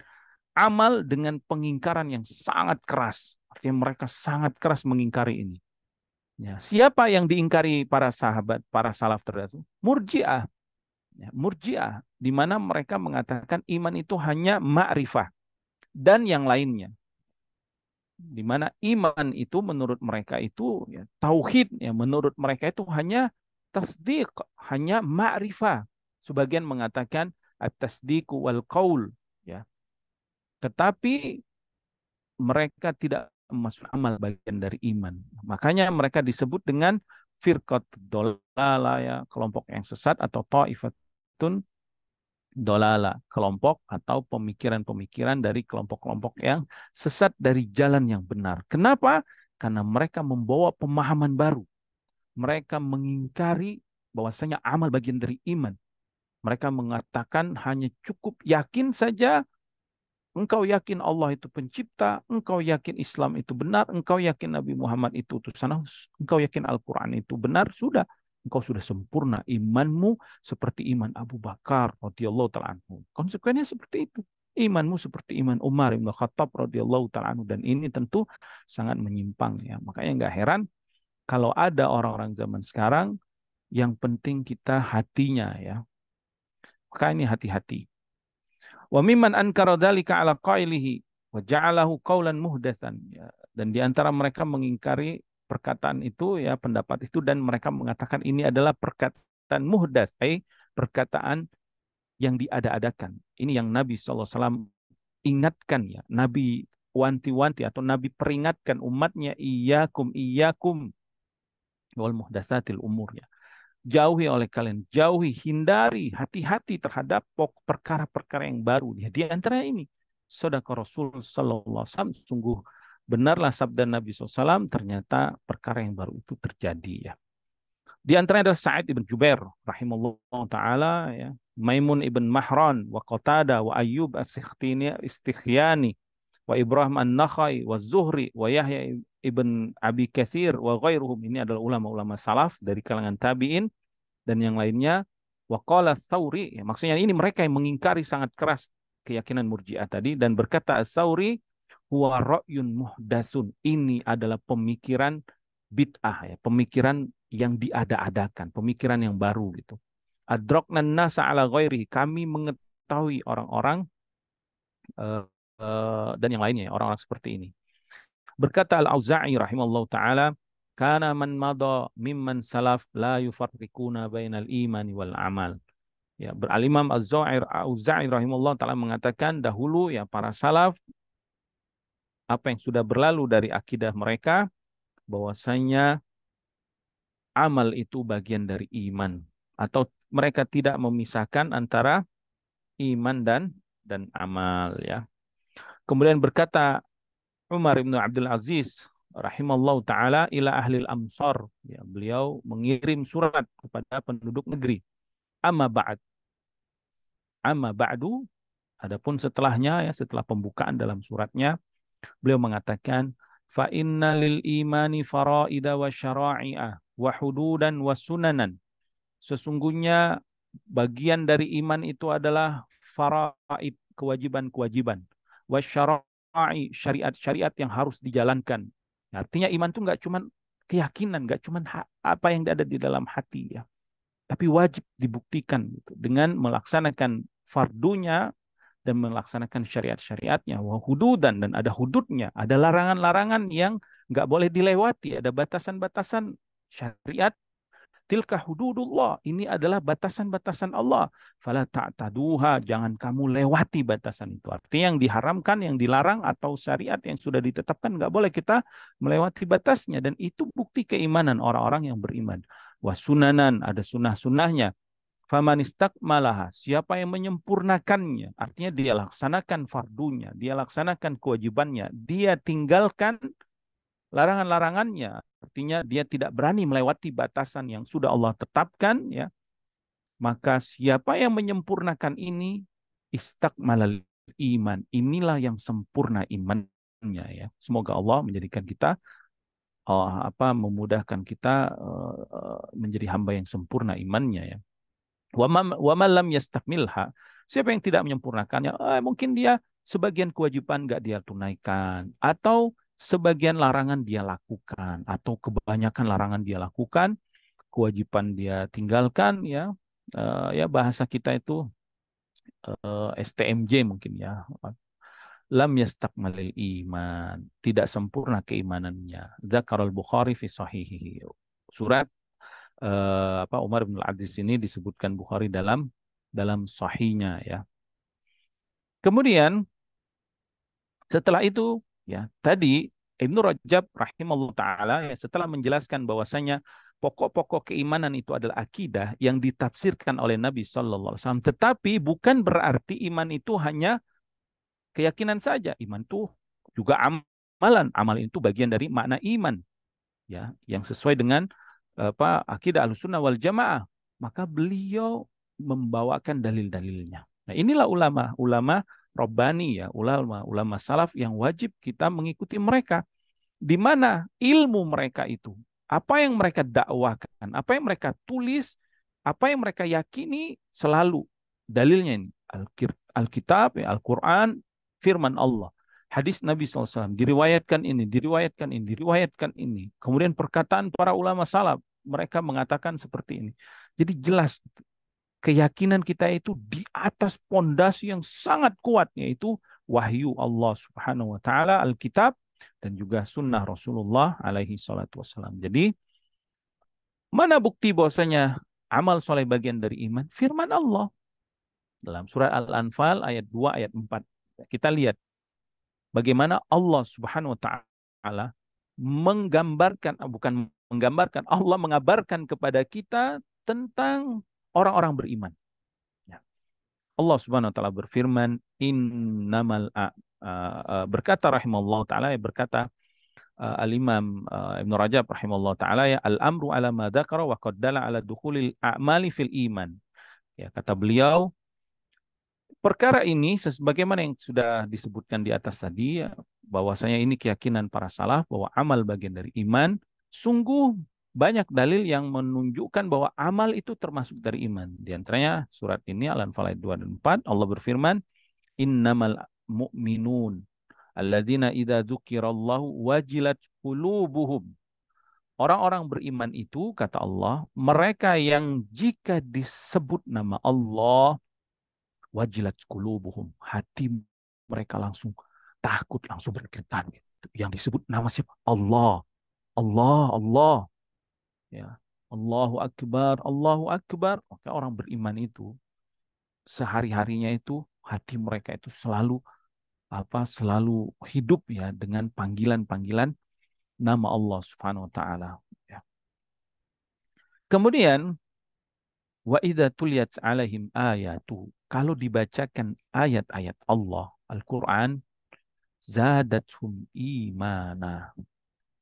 amal dengan pengingkaran yang sangat keras. Artinya mereka sangat keras mengingkari ini. Ya, siapa yang diingkari para sahabat, para salaf terdahulu? Murji'ah. Ya, murjiah di mana mereka mengatakan iman itu hanya ma'rifah dan yang lainnya di mana iman itu menurut mereka itu ya, tauhid ya menurut mereka itu hanya tasdik hanya ma'rifah sebagian mengatakan at-tasdiq wal qaul ya tetapi mereka tidak masuk amal bagian dari iman makanya mereka disebut dengan firqat dolala ya kelompok yang sesat atau taifat tun dolala, kelompok atau pemikiran-pemikiran dari kelompok-kelompok yang sesat dari jalan yang benar. Kenapa? Karena mereka membawa pemahaman baru. Mereka mengingkari bahwasanya amal bagian dari iman. Mereka mengatakan hanya cukup yakin saja engkau yakin Allah itu pencipta, engkau yakin Islam itu benar, engkau yakin Nabi Muhammad itu utusan, engkau yakin Al-Quran itu benar, sudah engkau sudah sempurna imanmu seperti iman Abu Bakar radhiyallahu taala anhu. Konsekuensinya seperti itu. Imanmu seperti iman Umar bin Khattab radhiyallahu taala anhu dan ini tentu sangat menyimpang ya. Makanya nggak heran kalau ada orang-orang zaman sekarang yang penting kita hatinya ya. Maka ini hati-hati. Wa mimman ankara dzalika ala qailihi wa ja'alahu qaulan muhdatsan. Ya, dan di antara mereka mengingkari perkataan itu ya pendapat itu dan mereka mengatakan ini adalah perkataan muhdas, eh, perkataan yang diada-adakan. Ini yang Nabi SAW ingatkan ya. Nabi wanti-wanti atau Nabi peringatkan umatnya iyakum iyakum wal muhdasatil umurnya. Jauhi oleh kalian, jauhi, hindari, hati-hati terhadap perkara-perkara yang baru. Ya, di antara ini, saudara Rasul saw sungguh benarlah sabda Nabi SAW, ternyata perkara yang baru itu terjadi ya. Di antaranya adalah Sa'id ibn Jubair rahimahullah ta'ala, ya. Maimun ibn Mahran, wa Qatada, wa Ayyub as-Sikhtiyani, wa Ibrahim an-Nakhai, wa Zuhri, wa Yahya ibn Abi Kathir, wa ghairuhum. Ini adalah ulama-ulama salaf dari kalangan tabi'in dan yang lainnya. Wa qala ya, maksudnya ini mereka yang mengingkari sangat keras keyakinan murji'ah tadi dan berkata Thauri huwa ra'yun muhdasun. Ini adalah pemikiran bid'ah ya, pemikiran yang diada-adakan, pemikiran yang baru gitu. Adrokna nasa ala ghairi. Kami mengetahui orang-orang uh, uh, dan yang lainnya, ya, orang-orang seperti ini. Berkata Al-Auza'i rahimallahu taala, "Kana man madha mimman salaf la yufarriquna bainal imani wal amal." Ya, beralimam az zuir Auza'i rahimallahu taala mengatakan dahulu ya para salaf apa yang sudah berlalu dari akidah mereka bahwasanya amal itu bagian dari iman atau mereka tidak memisahkan antara iman dan dan amal ya. Kemudian berkata Umar bin Abdul Aziz rahimallahu taala ila al amsar ya beliau mengirim surat kepada penduduk negeri amma ba'd amma ba'du adapun setelahnya ya setelah pembukaan dalam suratnya Beliau mengatakan, fa inna lil imani faraida wa syara'i'a wa hududan wa sunanan. Sesungguhnya bagian dari iman itu adalah faraid, kewajiban-kewajiban. Wa syara'i, syariat-syariat yang harus dijalankan. Artinya iman itu nggak cuma keyakinan, nggak cuma apa yang ada di dalam hati ya, tapi wajib dibuktikan gitu, dengan melaksanakan fardunya dan melaksanakan syariat-syariatnya Wahududan dan ada hududnya ada larangan-larangan yang nggak boleh dilewati ada batasan-batasan syariat tilka hududullah ini adalah batasan-batasan Allah fala ta'taduha jangan kamu lewati batasan itu artinya yang diharamkan yang dilarang atau syariat yang sudah ditetapkan nggak boleh kita melewati batasnya dan itu bukti keimanan orang-orang yang beriman Wah sunanan, ada sunah-sunahnya Famanistak malaha, siapa yang menyempurnakannya, artinya dia laksanakan fardunya, dia laksanakan kewajibannya, dia tinggalkan larangan-larangannya, artinya dia tidak berani melewati batasan yang sudah Allah tetapkan, ya. Maka siapa yang menyempurnakan ini, istak malal iman, inilah yang sempurna imannya, ya. Semoga Allah menjadikan kita Oh, apa memudahkan kita uh, menjadi hamba yang sempurna imannya, ya. Wa malam yastakmilha. Siapa yang tidak menyempurnakannya, eh, mungkin dia sebagian kewajiban nggak dia tunaikan atau sebagian larangan dia lakukan atau kebanyakan larangan dia lakukan, kewajiban dia tinggalkan ya. Uh, ya bahasa kita itu uh, eh, STMJ mungkin ya lam yastakmalil iman tidak sempurna keimanannya zakarul bukhari fi surat eh, apa Umar bin Al-Aziz ini disebutkan Bukhari dalam dalam sahihnya ya. Kemudian setelah itu ya tadi Ibnu Rajab rahimahullah taala ya setelah menjelaskan bahwasanya pokok-pokok keimanan itu adalah akidah yang ditafsirkan oleh Nabi Shallallahu Alaihi Wasallam. Tetapi bukan berarti iman itu hanya keyakinan saja. Iman itu juga amalan. Amalan itu bagian dari makna iman, ya, yang sesuai dengan apa akidah al-sunnah wal Jamaah, maka beliau membawakan dalil-dalilnya. Nah, inilah ulama-ulama robbani ya, ulama-ulama salaf yang wajib kita mengikuti mereka. Di mana ilmu mereka itu, apa yang mereka dakwakan, apa yang mereka tulis, apa yang mereka yakini selalu dalilnya ini Alkitab, Al-Qur'an, firman Allah. Hadis Nabi SAW diriwayatkan ini, diriwayatkan ini, diriwayatkan ini. Kemudian perkataan para ulama salaf, mereka mengatakan seperti ini. Jadi jelas keyakinan kita itu di atas pondasi yang sangat kuat yaitu wahyu Allah Subhanahu wa taala, Alkitab dan juga sunnah Rasulullah alaihi salatu wasallam. Jadi mana bukti bahwasanya amal soleh bagian dari iman? Firman Allah dalam surah Al-Anfal ayat 2 ayat 4. Kita lihat bagaimana Allah Subhanahu wa taala menggambarkan bukan menggambarkan Allah mengabarkan kepada kita tentang orang-orang beriman. Ya. Allah Subhanahu wa taala berfirman innamal a, uh, berkata rahimallahu taala ya, berkata uh, al-Imam uh, Ibnu Rajab rahimallahu taala ya al-amru ala ma dzakara wa qad dala ala dukhulil a'mali fil iman. Ya kata beliau perkara ini sebagaimana yang sudah disebutkan di atas tadi ya, bahwasanya ini keyakinan para salaf bahwa amal bagian dari iman sungguh banyak dalil yang menunjukkan bahwa amal itu termasuk dari iman. Di antaranya surat ini Al-Anfal ayat 2 dan 4 Allah berfirman innamal mu'minun alladzina idza dzukirallahu wajilat qulubuhum. Orang-orang beriman itu kata Allah, mereka yang jika disebut nama Allah wajilat qulubuhum, hati mereka langsung takut, langsung bergetar gitu. Yang disebut nama siapa? Allah Allah, Allah. Ya, Allahu Akbar, Allahu Akbar. Maka orang beriman itu sehari-harinya itu hati mereka itu selalu apa selalu hidup ya dengan panggilan-panggilan nama Allah Subhanahu wa taala ya. Kemudian wa idza tuliyat alaihim ayatu kalau dibacakan ayat-ayat Allah Al-Qur'an zadatuhum imana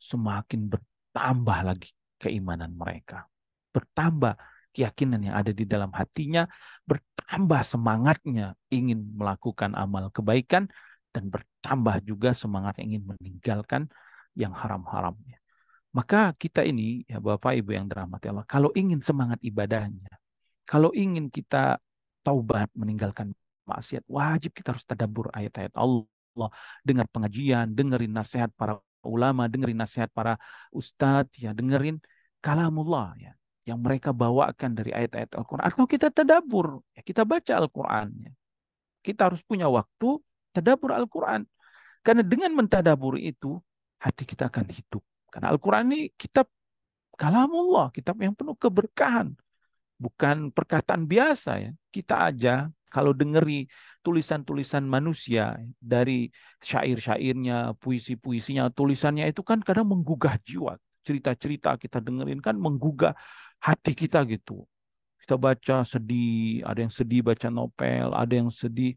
semakin bertambah lagi keimanan mereka. Bertambah keyakinan yang ada di dalam hatinya, bertambah semangatnya ingin melakukan amal kebaikan, dan bertambah juga semangat ingin meninggalkan yang haram-haramnya. Maka kita ini, ya Bapak Ibu yang dirahmati Allah, kalau ingin semangat ibadahnya, kalau ingin kita taubat meninggalkan maksiat, wajib kita harus tadabur ayat-ayat Allah, dengar pengajian, dengerin nasihat para ulama, dengerin nasihat para ustadz, ya dengerin kalamullah ya yang mereka bawakan dari ayat-ayat Al-Quran. Atau kita tadabur, ya, kita baca Al-Quran. Ya. Kita harus punya waktu tadabur Al-Quran. Karena dengan mentadabur itu, hati kita akan hidup. Karena Al-Quran ini kitab kalamullah, kitab yang penuh keberkahan. Bukan perkataan biasa ya. Kita aja kalau dengeri tulisan-tulisan manusia dari syair-syairnya, puisi-puisinya, tulisannya itu kan kadang menggugah jiwa. Cerita-cerita kita dengerin kan menggugah hati kita gitu. Kita baca sedih, ada yang sedih baca novel, ada yang sedih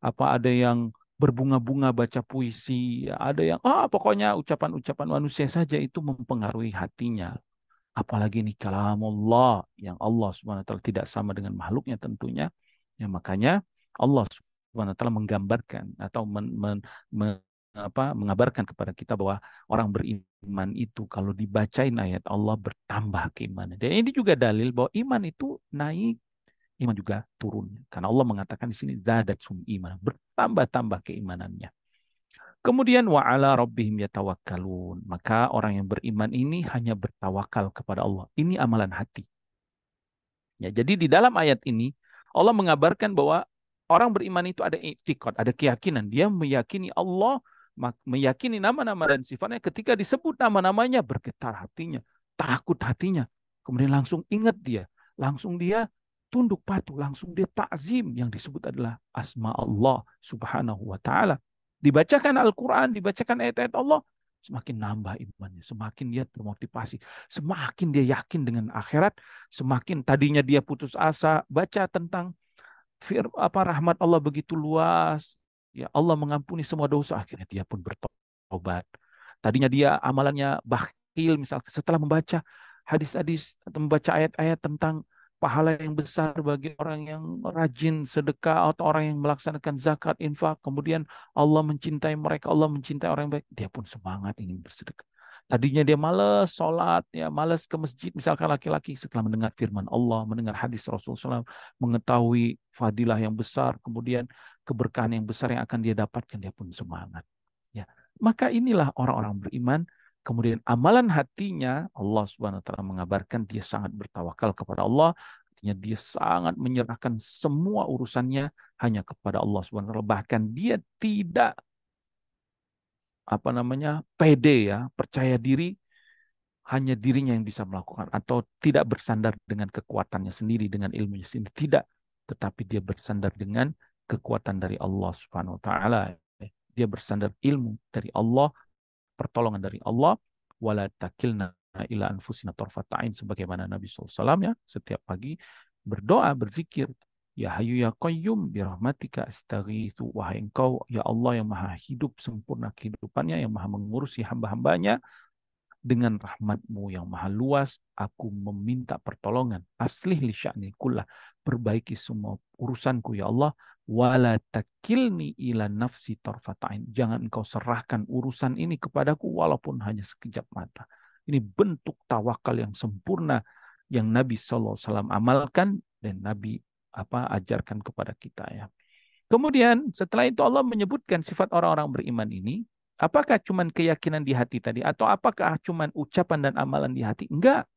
apa ada yang berbunga-bunga baca puisi, ada yang ah oh, pokoknya ucapan-ucapan manusia saja itu mempengaruhi hatinya. Apalagi ini kalamullah yang Allah SWT tidak sama dengan makhluknya tentunya. Ya makanya Allah Subhanahu menggambarkan atau men, men, men, apa, mengabarkan kepada kita bahwa orang beriman itu kalau dibacain ayat Allah bertambah keimanan. Dan ini juga dalil bahwa iman itu naik, iman juga turun. Karena Allah mengatakan di sini zadat sum iman, bertambah-tambah keimanannya. Kemudian wa'ala rabbihim yatawakkalun. Maka orang yang beriman ini hanya bertawakal kepada Allah. Ini amalan hati. Ya, jadi di dalam ayat ini Allah mengabarkan bahwa Orang beriman itu ada itikad, ada keyakinan. Dia meyakini Allah, meyakini nama-nama dan sifatnya. Ketika disebut nama-namanya, bergetar hatinya, takut hatinya. Kemudian langsung ingat dia. Langsung dia tunduk patuh. Langsung dia takzim. Yang disebut adalah asma Allah subhanahu wa ta'ala. Dibacakan Al-Quran, dibacakan ayat-ayat Allah. Semakin nambah imannya. Semakin dia termotivasi. Semakin dia yakin dengan akhirat. Semakin tadinya dia putus asa. Baca tentang fir apa rahmat Allah begitu luas. Ya Allah mengampuni semua dosa. Akhirnya dia pun bertobat. Tadinya dia amalannya bakhil misal setelah membaca hadis-hadis atau membaca ayat-ayat tentang pahala yang besar bagi orang yang rajin sedekah atau orang yang melaksanakan zakat infak kemudian Allah mencintai mereka Allah mencintai orang yang baik dia pun semangat ingin bersedekah Tadinya dia males sholat, ya males ke masjid. Misalkan laki-laki setelah mendengar firman Allah, mendengar hadis Rasulullah mengetahui fadilah yang besar, kemudian keberkahan yang besar yang akan dia dapatkan, dia pun semangat. Ya, maka inilah orang-orang beriman. Kemudian amalan hatinya, Allah Subhanahu Wa Taala mengabarkan dia sangat bertawakal kepada Allah, Artinya dia sangat menyerahkan semua urusannya hanya kepada Allah SWT. Bahkan dia tidak apa namanya PD ya percaya diri hanya dirinya yang bisa melakukan atau tidak bersandar dengan kekuatannya sendiri dengan ilmunya sendiri tidak tetapi dia bersandar dengan kekuatan dari Allah Subhanahu wa taala dia bersandar ilmu dari Allah pertolongan dari Allah wala takilna ila anfusina tarfata'in sebagaimana Nabi SAW ya setiap pagi berdoa berzikir Ya Hayu Ya Qayyum birahmatika astaghiitsu. Wahai Engkau ya Allah yang maha hidup sempurna kehidupannya yang maha mengurusi hamba-hambanya dengan rahmatmu yang maha luas aku meminta pertolongan aslih li sya'ni kullah perbaiki semua urusanku ya Allah wala takilni ila nafsi tarfatain jangan engkau serahkan urusan ini kepadaku walaupun hanya sekejap mata ini bentuk tawakal yang sempurna yang Nabi SAW amalkan dan Nabi apa ajarkan kepada kita ya. Kemudian setelah itu Allah menyebutkan sifat orang-orang beriman ini. Apakah cuman keyakinan di hati tadi atau apakah cuman ucapan dan amalan di hati? Enggak.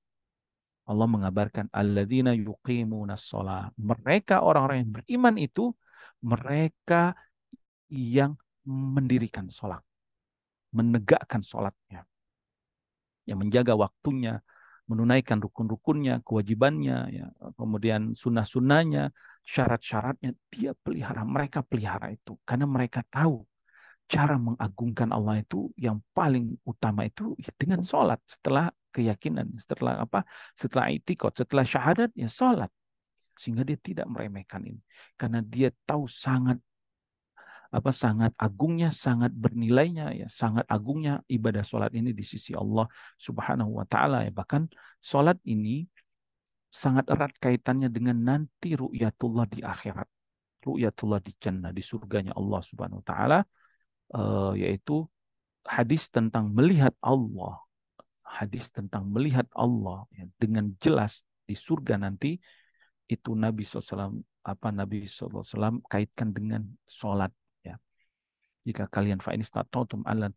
Allah mengabarkan alladzina yuqimuna shalah. Mereka orang-orang yang beriman itu mereka yang mendirikan sholat. Menegakkan sholatnya. Yang menjaga waktunya, menunaikan rukun-rukunnya, kewajibannya, ya, kemudian sunnah-sunnahnya, syarat-syaratnya, dia pelihara, mereka pelihara itu. Karena mereka tahu cara mengagungkan Allah itu yang paling utama itu dengan sholat setelah keyakinan, setelah apa, setelah itikot, setelah syahadat, ya sholat. Sehingga dia tidak meremehkan ini. Karena dia tahu sangat apa sangat agungnya, sangat bernilainya, ya sangat agungnya ibadah sholat ini di sisi Allah Subhanahu Wa Taala. Ya. Bahkan sholat ini sangat erat kaitannya dengan nanti ru'yatullah di akhirat, ru'yatullah di jannah, di surganya Allah Subhanahu Wa Taala, eh, yaitu hadis tentang melihat Allah, hadis tentang melihat Allah ya, dengan jelas di surga nanti itu Nabi SAW apa Nabi SAW kaitkan dengan sholat jika kalian fa inistatautum allan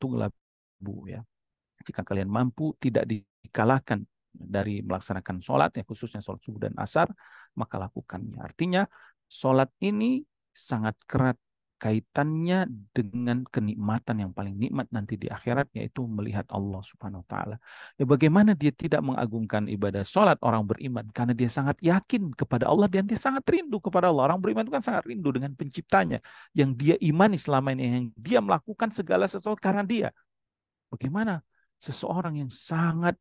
ya jika kalian mampu tidak dikalahkan dari melaksanakan sholat ya khususnya sholat subuh dan asar maka lakukannya artinya sholat ini sangat kerat kaitannya dengan kenikmatan yang paling nikmat nanti di akhirat yaitu melihat Allah Subhanahu wa taala. Ya bagaimana dia tidak mengagungkan ibadah salat orang beriman karena dia sangat yakin kepada Allah dan dia sangat rindu kepada Allah. Orang beriman itu kan sangat rindu dengan penciptanya yang dia imani selama ini yang dia melakukan segala sesuatu karena dia. Bagaimana seseorang yang sangat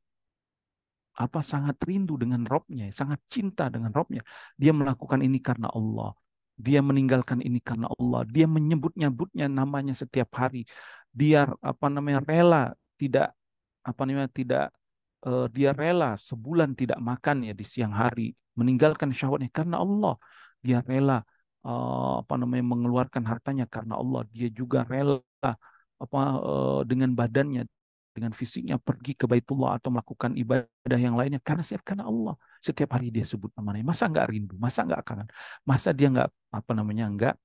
apa sangat rindu dengan robnya, sangat cinta dengan robnya. Dia melakukan ini karena Allah. Dia meninggalkan ini karena Allah. Dia menyebut-nyebutnya namanya setiap hari. Dia apa namanya rela tidak apa namanya tidak uh, dia rela sebulan tidak makan ya di siang hari meninggalkan syahwatnya karena Allah. Dia rela uh, apa namanya mengeluarkan hartanya karena Allah. Dia juga rela apa uh, dengan badannya dengan fisiknya pergi ke Baitullah atau melakukan ibadah yang lainnya karena siap karena Allah. Setiap hari dia sebut namanya. Masa nggak rindu? Masa nggak kangen? Masa dia nggak apa namanya nggak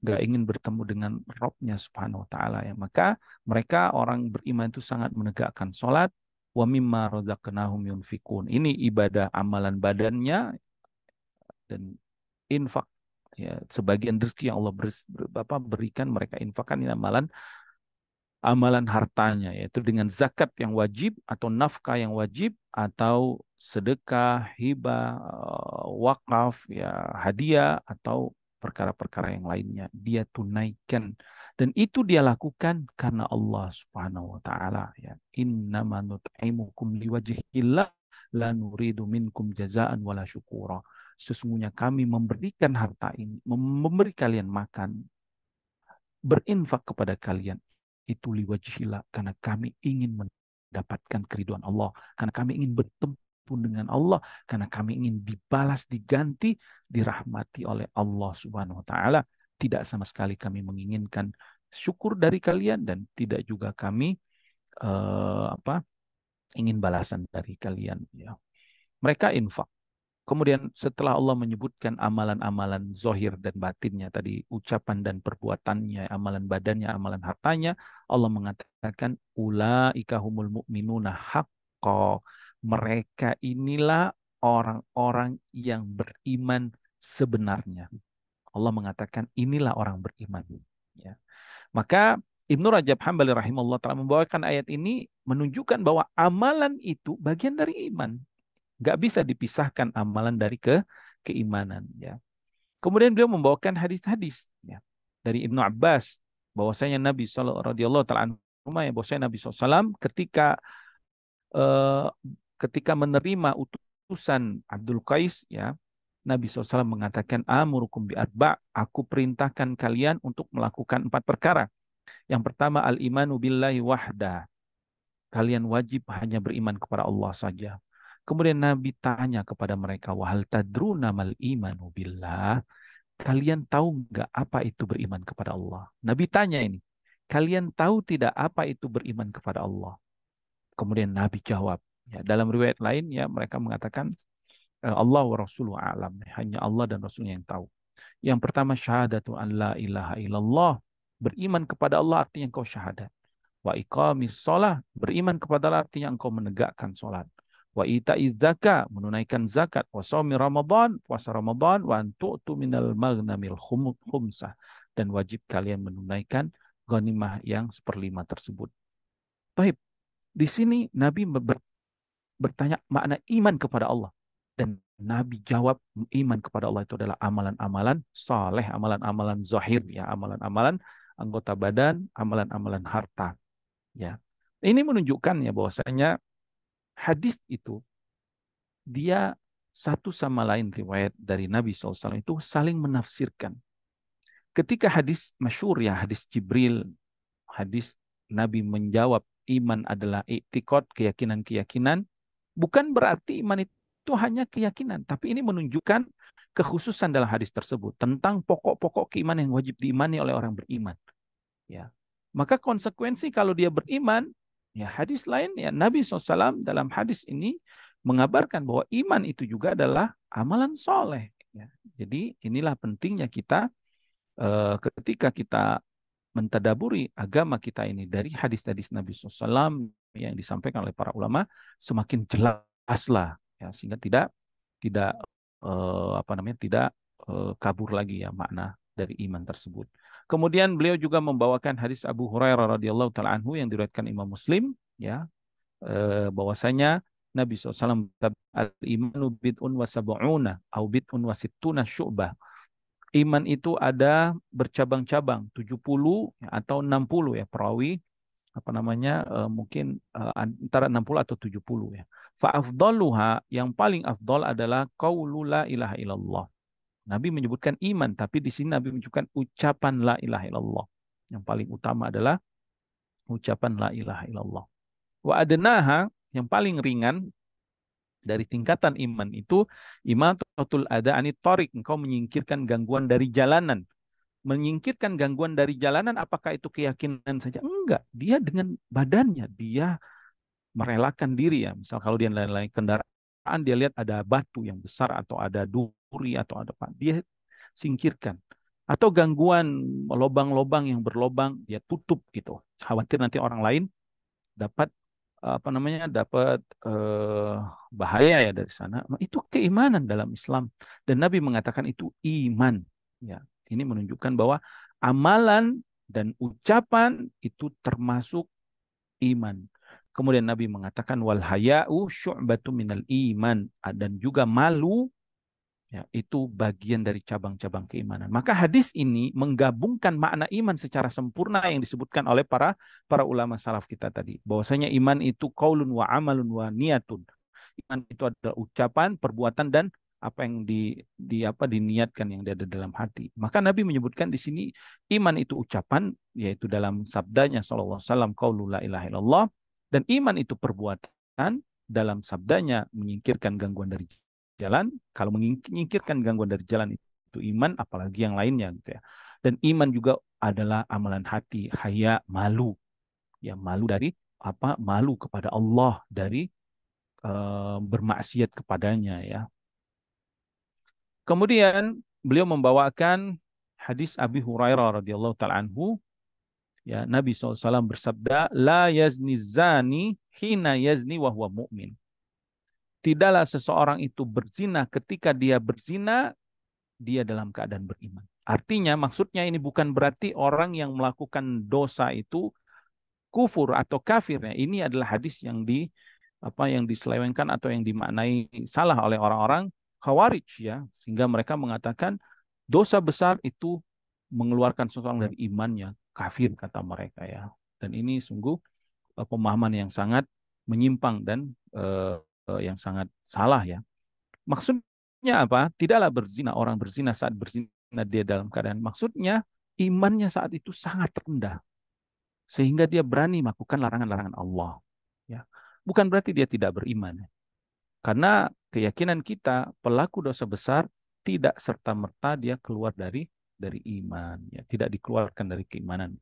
nggak ingin bertemu dengan Robnya Subhanahu Wa Taala ya. Maka mereka orang beriman itu sangat menegakkan sholat. Wa mimma rozaqnahum yunfikun. Ini ibadah amalan badannya dan infak ya sebagian rezeki yang Allah ber, berikan mereka infakkan ini amalan amalan hartanya yaitu dengan zakat yang wajib atau nafkah yang wajib atau sedekah, hibah, eh, wakaf, ya hadiah atau perkara-perkara yang lainnya dia tunaikan dan itu dia lakukan karena Allah Subhanahu wa taala ya innamanut'imukum liwajhillah la nuridu minkum jazaan wala syukura sesungguhnya kami memberikan harta ini memberi kalian makan berinfak kepada kalian itu liwajihila karena kami ingin mendapatkan keriduan Allah karena kami ingin bertemu dengan Allah karena kami ingin dibalas diganti dirahmati oleh Allah Subhanahu wa taala tidak sama sekali kami menginginkan syukur dari kalian dan tidak juga kami uh, apa ingin balasan dari kalian ya mereka infak Kemudian setelah Allah menyebutkan amalan-amalan zohir dan batinnya tadi, ucapan dan perbuatannya, amalan badannya, amalan hartanya, Allah mengatakan ula ikahumul mu'minuna haqqo. Mereka inilah orang-orang yang beriman sebenarnya. Allah mengatakan inilah orang beriman. Ya. Maka Ibnu Rajab Hambali rahimahullah telah membawakan ayat ini menunjukkan bahwa amalan itu bagian dari iman Gak bisa dipisahkan amalan dari ke keimanan. Ya. Kemudian beliau membawakan hadis-hadis ya. dari Ibnu Abbas bahwasanya Nabi Shallallahu Taala ya bahwasanya Nabi SAW ketika eh, ketika menerima utusan Abdul Qais ya Nabi SAW mengatakan amurukum bi arba aku perintahkan kalian untuk melakukan empat perkara yang pertama al imanu billahi wahda kalian wajib hanya beriman kepada Allah saja Kemudian Nabi tanya kepada mereka, wahal tadruna mal imanu billah. Kalian tahu nggak apa itu beriman kepada Allah? Nabi tanya ini. Kalian tahu tidak apa itu beriman kepada Allah? Kemudian Nabi jawab. Ya, dalam riwayat lain ya mereka mengatakan eh, Allah wa Rasulullah alam. Hanya Allah dan Rasulnya yang tahu. Yang pertama syahadatu an la ilaha illallah. Beriman kepada Allah artinya engkau syahadat. Wa iqamis Beriman kepada Allah artinya engkau menegakkan sholat wa ita zakat, menunaikan zakat, wa shaumi Ramadan, puasa Ramadan, wa tu minal maghnamil khumsah dan wajib kalian menunaikan ghanimah yang seperlima tersebut. Baik, di sini Nabi bertanya makna iman kepada Allah dan Nabi jawab iman kepada Allah itu adalah amalan-amalan saleh, amalan-amalan zahir ya, amalan-amalan anggota badan, amalan-amalan harta. Ya. Ini menunjukkan ya bahwasanya hadis itu dia satu sama lain riwayat dari Nabi SAW itu saling menafsirkan. Ketika hadis masyur ya, hadis Jibril, hadis Nabi menjawab iman adalah iktikot, keyakinan-keyakinan, bukan berarti iman itu hanya keyakinan, tapi ini menunjukkan kekhususan dalam hadis tersebut tentang pokok-pokok keimanan yang wajib diimani oleh orang beriman. Ya. Maka konsekuensi kalau dia beriman, Ya, hadis lain ya Nabi SAW dalam hadis ini mengabarkan bahwa iman itu juga adalah amalan soleh. Ya, jadi inilah pentingnya kita eh, ketika kita mentadaburi agama kita ini dari hadis-hadis Nabi SAW yang disampaikan oleh para ulama semakin jelaslah ya sehingga tidak tidak eh, apa namanya tidak eh, kabur lagi ya makna dari iman tersebut. Kemudian beliau juga membawakan hadis Abu Hurairah radhiyallahu taala anhu yang diriwayatkan Imam Muslim ya eh, bahwasanya Nabi SAW al-imanu bid'un wa sab'una au bid'un wa sittuna syu'bah. Iman itu ada bercabang-cabang 70 atau 60 ya perawi apa namanya eh, mungkin e, antara 60 atau 70 ya. Fa afdaluha yang paling afdal adalah la ilaha illallah Nabi menyebutkan iman, tapi di sini Nabi menyebutkan ucapan la ilaha illallah. Yang paling utama adalah ucapan la ilaha illallah. Wa adnaha yang paling ringan dari tingkatan iman itu iman imatatul ada ani torik engkau menyingkirkan gangguan dari jalanan menyingkirkan gangguan dari jalanan apakah itu keyakinan saja enggak dia dengan badannya dia merelakan diri ya misal kalau dia naik kendaraan permukaan dia lihat ada batu yang besar atau ada duri atau ada apa dia singkirkan atau gangguan lobang-lobang yang berlobang dia tutup gitu khawatir nanti orang lain dapat apa namanya dapat eh, bahaya ya dari sana itu keimanan dalam Islam dan Nabi mengatakan itu iman ya ini menunjukkan bahwa amalan dan ucapan itu termasuk iman Kemudian Nabi mengatakan wal haya'u syu'batu minal iman ah, dan juga malu ya, itu bagian dari cabang-cabang keimanan. Maka hadis ini menggabungkan makna iman secara sempurna yang disebutkan oleh para para ulama salaf kita tadi. Bahwasanya iman itu qaulun wa amalun wa niatun. Iman itu adalah ucapan, perbuatan dan apa yang di, di apa diniatkan yang ada dalam hati. Maka Nabi menyebutkan di sini iman itu ucapan yaitu dalam sabdanya sallallahu alaihi wasallam qaulul la ilaha illallah dan iman itu perbuatan dalam sabdanya menyingkirkan gangguan dari jalan. Kalau menyingkirkan gangguan dari jalan itu iman, apalagi yang lainnya gitu ya. Dan iman juga adalah amalan hati, haya, malu. Ya malu dari apa? Malu kepada Allah dari e, bermaksiat kepadanya ya. Kemudian beliau membawakan hadis Abi Hurairah radhiyallahu taala anhu Ya, Nabi SAW bersabda, La yazni zani hina yazni wa huwa mu'min. Tidaklah seseorang itu berzina ketika dia berzina, dia dalam keadaan beriman. Artinya, maksudnya ini bukan berarti orang yang melakukan dosa itu kufur atau kafirnya. Ini adalah hadis yang di apa yang diselewengkan atau yang dimaknai salah oleh orang-orang khawarij ya sehingga mereka mengatakan dosa besar itu mengeluarkan seseorang dari imannya kafir kata mereka ya. Dan ini sungguh eh, pemahaman yang sangat menyimpang dan uh, yang sangat salah ya. Maksudnya apa? Tidaklah berzina orang berzina saat berzina dia dalam keadaan maksudnya imannya saat itu sangat rendah sehingga dia berani melakukan larangan-larangan Allah ya. Bukan berarti dia tidak beriman. Karena keyakinan kita pelaku dosa besar tidak serta-merta dia keluar dari dari iman, ya, tidak dikeluarkan dari keimanan.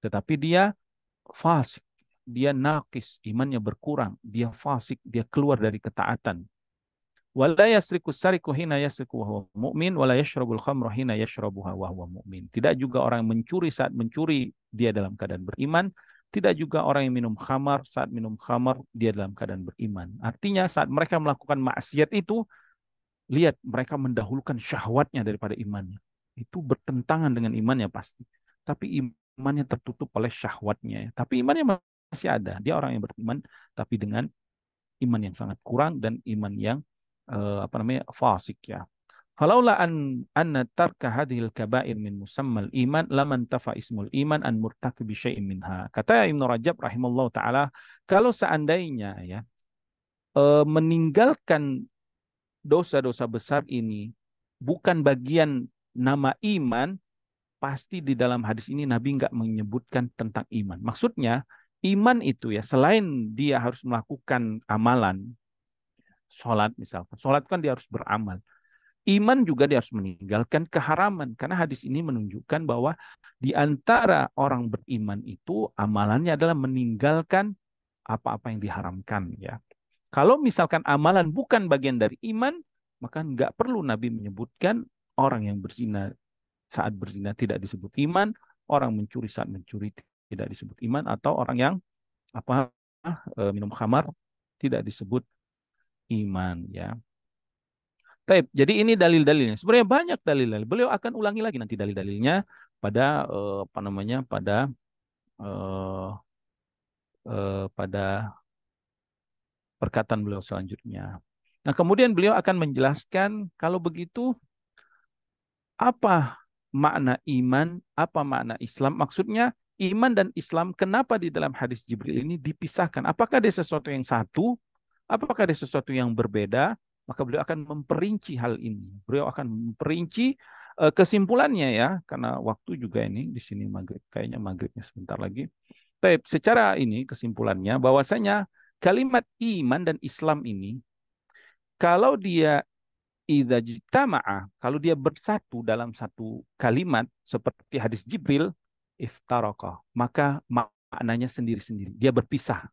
Tetapi dia fasik, dia nakis, imannya berkurang, dia fasik, dia keluar dari ketaatan. Wala yasriku sariku hina yasriku wa mu'min, wala yashrabul khamra hina yashrabuha wa huwa mu'min. Tidak juga orang yang mencuri saat mencuri, dia dalam keadaan beriman, tidak juga orang yang minum khamar saat minum khamar dia dalam keadaan beriman. Artinya saat mereka melakukan maksiat itu lihat mereka mendahulukan syahwatnya daripada imannya itu bertentangan dengan imannya pasti. Tapi imannya tertutup oleh syahwatnya. Ya. Tapi imannya masih ada. Dia orang yang beriman tapi dengan iman yang sangat kurang dan iman yang uh, apa namanya fasik ya. Falaula an anna tarka hadhil kaba'ir min musammal iman laman tafa ismul iman an murtakibi syai'in minha. Kata Ibnu Rajab rahimallahu taala, kalau seandainya ya uh, meninggalkan dosa-dosa besar ini bukan bagian nama iman, pasti di dalam hadis ini Nabi nggak menyebutkan tentang iman. Maksudnya, iman itu ya selain dia harus melakukan amalan, sholat misalkan. Sholat kan dia harus beramal. Iman juga dia harus meninggalkan keharaman. Karena hadis ini menunjukkan bahwa di antara orang beriman itu amalannya adalah meninggalkan apa-apa yang diharamkan ya. Kalau misalkan amalan bukan bagian dari iman, maka nggak perlu Nabi menyebutkan orang yang berzina saat berzina tidak disebut iman, orang mencuri saat mencuri tidak disebut iman, atau orang yang apa eh, minum khamar tidak disebut iman ya. Taip, Jadi ini dalil-dalilnya. Sebenarnya banyak dalil-dalil. Beliau akan ulangi lagi nanti dalil-dalilnya pada eh, apa namanya pada eh, eh, pada perkataan beliau selanjutnya. Nah kemudian beliau akan menjelaskan kalau begitu apa makna iman, apa makna Islam. Maksudnya iman dan Islam kenapa di dalam hadis Jibril ini dipisahkan? Apakah ada sesuatu yang satu? Apakah ada sesuatu yang berbeda? Maka beliau akan memperinci hal ini. Beliau akan memperinci e, kesimpulannya ya, karena waktu juga ini di sini maghrib, kayaknya maghribnya sebentar lagi. Tapi secara ini kesimpulannya bahwasanya kalimat iman dan Islam ini kalau dia idza kalau dia bersatu dalam satu kalimat seperti hadis Jibril, iftaraka, maka maknanya sendiri-sendiri. Dia berpisah.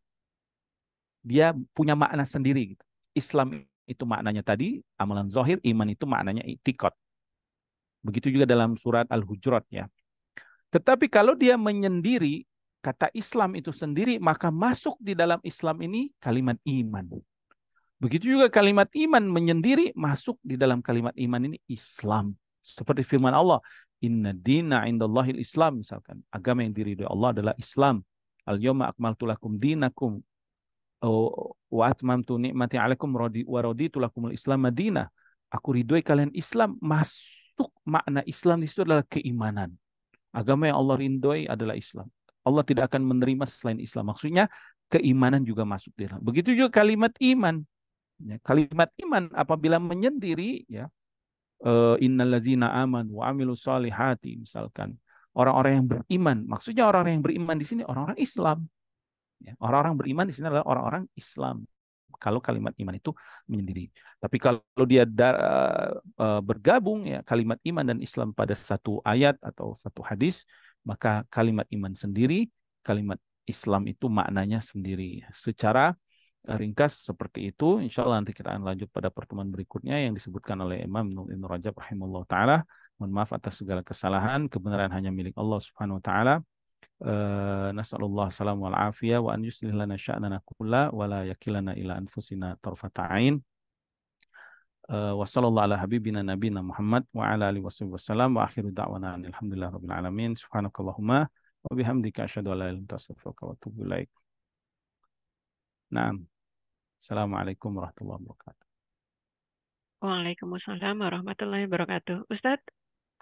Dia punya makna sendiri gitu. Islam itu maknanya tadi, amalan zahir, iman itu maknanya itikot. Begitu juga dalam surat Al-Hujurat ya. Tetapi kalau dia menyendiri kata Islam itu sendiri, maka masuk di dalam Islam ini kalimat iman. Begitu juga kalimat iman menyendiri masuk di dalam kalimat iman ini Islam. Seperti firman Allah, Inna dina indallahi Islam misalkan. Agama yang diridhoi Allah adalah Islam. Al-yawma akmaltu lakum dinakum oh, wa atmamtu ni'mati alaikum wa raditu al Islam madina. Aku ridhoi kalian Islam masuk makna Islam di situ adalah keimanan. Agama yang Allah ridhoi adalah Islam. Allah tidak akan menerima selain Islam. Maksudnya keimanan juga masuk di dalam. Begitu juga kalimat iman Ya, kalimat iman apabila menyendiri ya eh, innalazina aman wa amilu salihati misalkan orang-orang yang beriman maksudnya orang-orang yang beriman di sini orang-orang Islam ya, orang-orang beriman di sini adalah orang-orang Islam kalau kalimat iman itu menyendiri tapi kalau dia da, uh, bergabung ya kalimat iman dan Islam pada satu ayat atau satu hadis maka kalimat iman sendiri kalimat Islam itu maknanya sendiri secara ringkas seperti itu. Insya Allah nanti kita akan lanjut pada pertemuan berikutnya yang disebutkan oleh Imam Ibn Rajab rahimahullah ta'ala. Mohon maaf atas segala kesalahan. Kebenaran hanya milik Allah subhanahu wa ta'ala. Uh, eh, Nas'alullah salam wal afiyah wa an yuslih lana sya'nana kulla wa la yakilana ila anfusina tarfata'ain. Eh, Wassalamualaikum warahmatullahi wabarakatuh. ala habibina nabina Muhammad wa ala alihi wa sallam wa akhiru da'wana alhamdulillah rabbil alamin. Subhanakallahumma wa bihamdika asyhadu an la ilaha illa anta astaghfiruka wa Nah, Assalamualaikum warahmatullahi wabarakatuh.
Waalaikumsalam warahmatullahi wabarakatuh. Ustadz,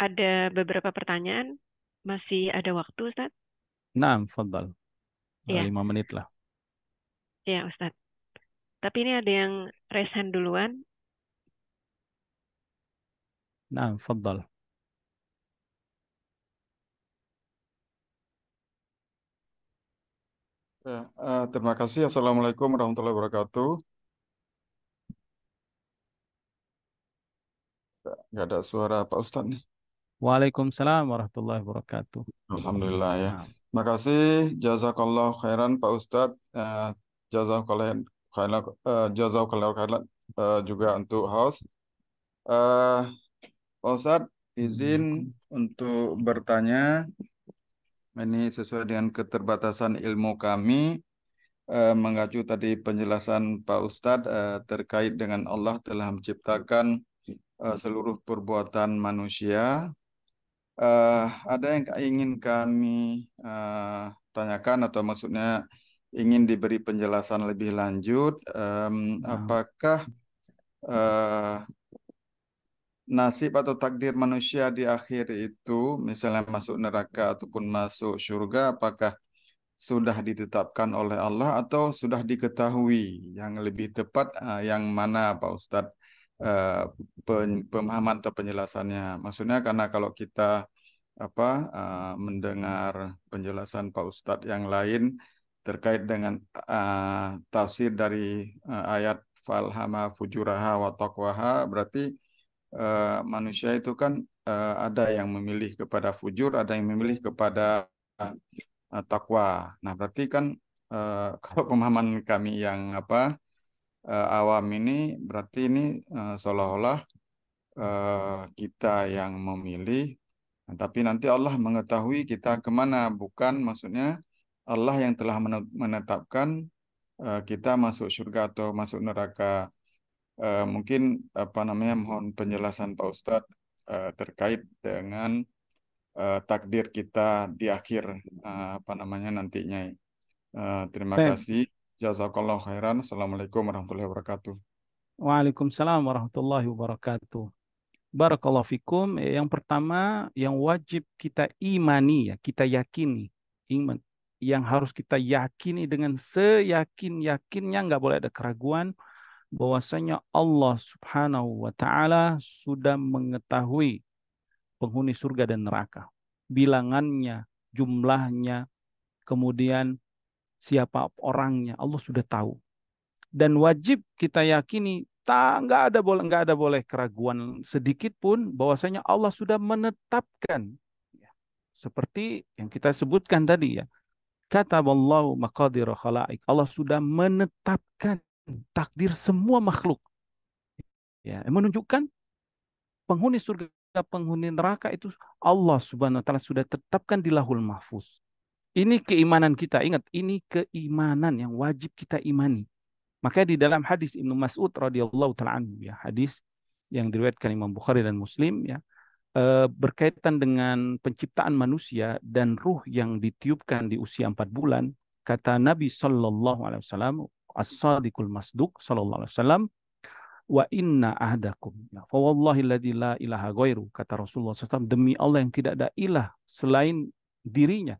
ada beberapa pertanyaan. Masih ada waktu, Ustadz?
Nah, fadal. Ya. Lima menit lah.
Ya, Ustadz. Tapi ini ada yang raise hand duluan.
Nah, fadal.
Ya, uh, terima kasih. Assalamualaikum warahmatullahi wabarakatuh. Nggak ada suara Pak Ustadz
nih. Waalaikumsalam warahmatullahi wabarakatuh. Alhamdulillah
ya. Nah. Terima kasih. Jazakallah khairan Pak Ustadz. Uh, jazakallah khairan, uh, eh, jazakallah khairan uh, juga untuk host. Uh, Pak Ustadz, izin hmm. untuk bertanya ini sesuai dengan keterbatasan ilmu kami eh, mengacu tadi penjelasan Pak Ustadz eh, terkait dengan Allah telah menciptakan eh, seluruh perbuatan manusia. Eh, ada yang ingin kami eh, tanyakan atau maksudnya ingin diberi penjelasan lebih lanjut. eh, apakah eh, nasib atau takdir manusia di akhir itu, misalnya masuk neraka ataupun masuk surga, apakah sudah ditetapkan oleh Allah atau sudah diketahui yang lebih tepat eh, yang mana Pak Ustadz eh, pemahaman atau penjelasannya maksudnya karena kalau kita apa eh, mendengar penjelasan Pak Ustadz yang lain terkait dengan tafsir dari ayat falhamah fujuraha wa taqwaha berarti Eh, manusia itu kan uh, ada yang memilih kepada fujur, ada yang memilih kepada uh, takwa. Nah, berarti kan uh, <laughs> kalau pemahaman kami yang apa uh, awam ini berarti ini uh, seolah-olah uh, kita yang memilih, nah, tapi nanti Allah mengetahui kita kemana, bukan maksudnya Allah yang telah menetapkan uh, kita masuk surga atau masuk neraka. Eh, mungkin apa namanya mohon penjelasan Pak Ustadz uh, eh, terkait dengan uh, takdir kita di akhir uh, apa namanya nantinya. Uh, terima Baik. kasih. Jazakallah khairan. Assalamualaikum warahmatullahi wabarakatuh.
Waalaikumsalam warahmatullahi wabarakatuh. Barakallahu fikum. Yang pertama, yang wajib kita imani ya, kita yakini. Iman yang harus kita yakini dengan seyakin-yakinnya nggak boleh ada keraguan bahwasanya Allah Subhanahu wa taala sudah mengetahui penghuni surga dan neraka, bilangannya, jumlahnya, kemudian siapa orangnya, Allah sudah tahu. Dan wajib kita yakini tak nggak ada boleh nggak ada boleh keraguan sedikit pun bahwasanya Allah sudah menetapkan ya, seperti yang kita sebutkan tadi ya kata Allah Allah sudah menetapkan takdir semua makhluk. Ya, menunjukkan penghuni surga, penghuni neraka itu Allah Subhanahu wa taala sudah tetapkan di Lahul Mahfuz. Ini keimanan kita. Ingat, ini keimanan yang wajib kita imani. Makanya di dalam hadis Ibnu Mas'ud radhiyallahu taala anhu ya, hadis yang diriwayatkan Imam Bukhari dan Muslim ya, eh, berkaitan dengan penciptaan manusia dan ruh yang ditiupkan di usia empat bulan, kata Nabi Shallallahu Alaihi Wasallam, as-sadiqul masduq sallallahu alaihi wasallam wa inna ahdakum ya fa wallahi alladzi la ilaha ghairu kata Rasulullah SAW demi Allah yang tidak ada ilah selain dirinya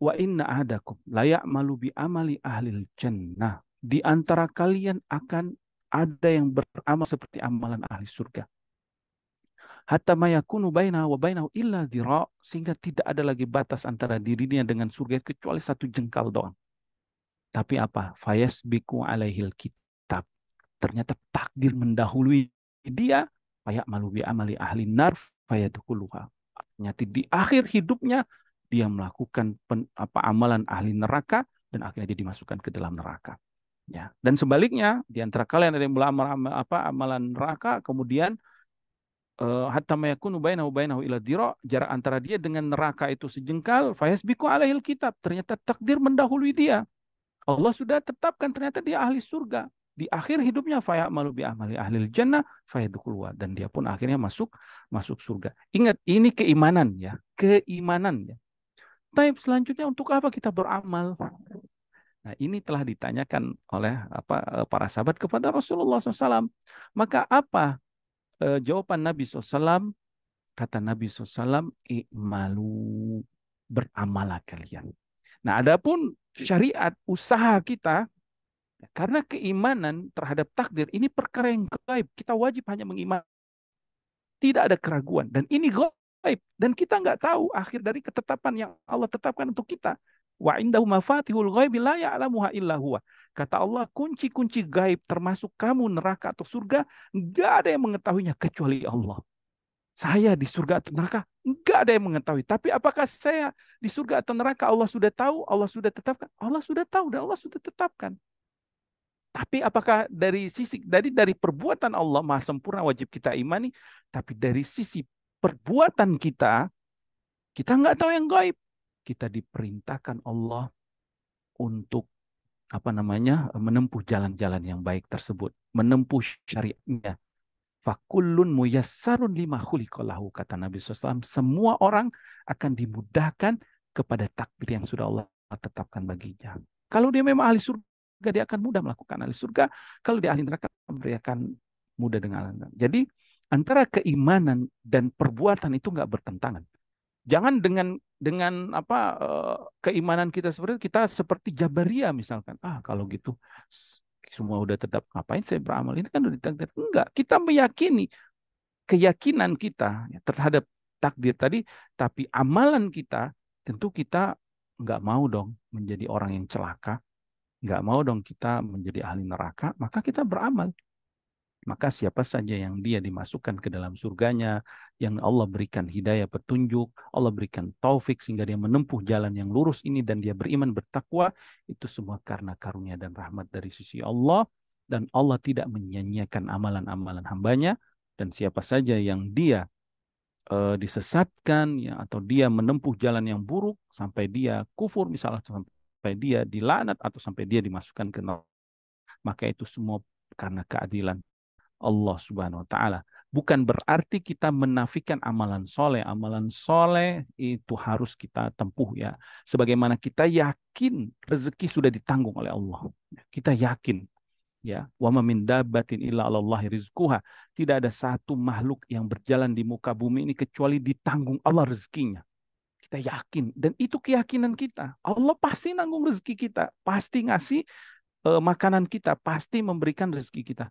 wa inna ahdakum layak ya'malu bi amali ahlil jannah di antara kalian akan ada yang beramal seperti amalan ahli surga hatta mayakunu baina wa bainahu illa dhira sehingga tidak ada lagi batas antara dirinya dengan surga kecuali satu jengkal doang tapi apa? Fayas biku alaihil kitab. Ternyata takdir mendahului dia. Fayak bi amali ahli nar fayadukuluha. Artinya di akhir hidupnya dia melakukan pen, apa amalan ahli neraka dan akhirnya dia dimasukkan ke dalam neraka. Ya. Dan sebaliknya di antara kalian ada yang melamar apa amalan neraka kemudian eh, hatta mayakunu bainahu bainahu ila dira jarak antara dia dengan neraka itu sejengkal fayasbiku alaihil kitab ternyata takdir mendahului dia Allah sudah tetapkan ternyata dia ahli surga. Di akhir hidupnya faya malu bi amali ahli jannah keluar dan dia pun akhirnya masuk masuk surga. Ingat ini keimanan ya, keimanan ya. Taib selanjutnya untuk apa kita beramal? Nah ini telah ditanyakan oleh apa eh, para sahabat kepada Rasulullah SAW. Maka apa e, jawaban Nabi SAW? Kata Nabi SAW, malu beramalah kalian. Nah adapun syariat usaha kita karena keimanan terhadap takdir ini perkara yang gaib. Kita wajib hanya mengimani. Tidak ada keraguan. Dan ini gaib. Dan kita nggak tahu akhir dari ketetapan yang Allah tetapkan untuk kita. Wa indahu mafatihul gaib la ya'lamuha illa huwa. Kata Allah, kunci-kunci gaib termasuk kamu neraka atau surga, nggak ada yang mengetahuinya kecuali Allah saya di surga atau neraka? Enggak ada yang mengetahui. Tapi apakah saya di surga atau neraka Allah sudah tahu, Allah sudah tetapkan? Allah sudah tahu dan Allah sudah tetapkan. Tapi apakah dari sisi dari dari perbuatan Allah Maha sempurna wajib kita imani, tapi dari sisi perbuatan kita kita nggak tahu yang gaib. Kita diperintahkan Allah untuk apa namanya menempuh jalan-jalan yang baik tersebut, menempuh syariatnya, Fakulun muyassarun lima hulikolahu kata Nabi SAW. Semua orang akan dimudahkan kepada takdir yang sudah Allah tetapkan baginya. Kalau dia memang ahli surga, dia akan mudah melakukan ahli surga. Kalau dia ahli neraka, dia akan mudah dengan neraka. Jadi antara keimanan dan perbuatan itu nggak bertentangan. Jangan dengan dengan apa eh, keimanan kita seperti kita seperti Jabaria misalkan. Ah kalau gitu semua udah tetap ngapain saya beramal ini kan udah ditakdir enggak kita meyakini keyakinan kita ya terhadap takdir tadi tapi amalan kita tentu kita enggak mau dong menjadi orang yang celaka enggak mau dong kita menjadi ahli neraka maka kita beramal maka siapa saja yang dia dimasukkan ke dalam surganya, yang Allah berikan hidayah petunjuk, Allah berikan taufik sehingga dia menempuh jalan yang lurus ini dan dia beriman bertakwa, itu semua karena karunia dan rahmat dari sisi Allah dan Allah tidak menyanyiakan amalan-amalan hambanya dan siapa saja yang dia e, disesatkan ya, atau dia menempuh jalan yang buruk sampai dia kufur misalnya sampai dia dilanat atau sampai dia dimasukkan ke neraka maka itu semua karena keadilan Allah Subhanahu wa taala. Bukan berarti kita menafikan amalan soleh. Amalan soleh itu harus kita tempuh ya. Sebagaimana kita yakin rezeki sudah ditanggung oleh Allah. Kita yakin ya wa min dabbatin illa Allah rizquha tidak ada satu makhluk yang berjalan di muka bumi ini kecuali ditanggung Allah rezekinya kita yakin dan itu keyakinan kita Allah pasti nanggung rezeki kita pasti ngasih uh, makanan kita pasti memberikan rezeki kita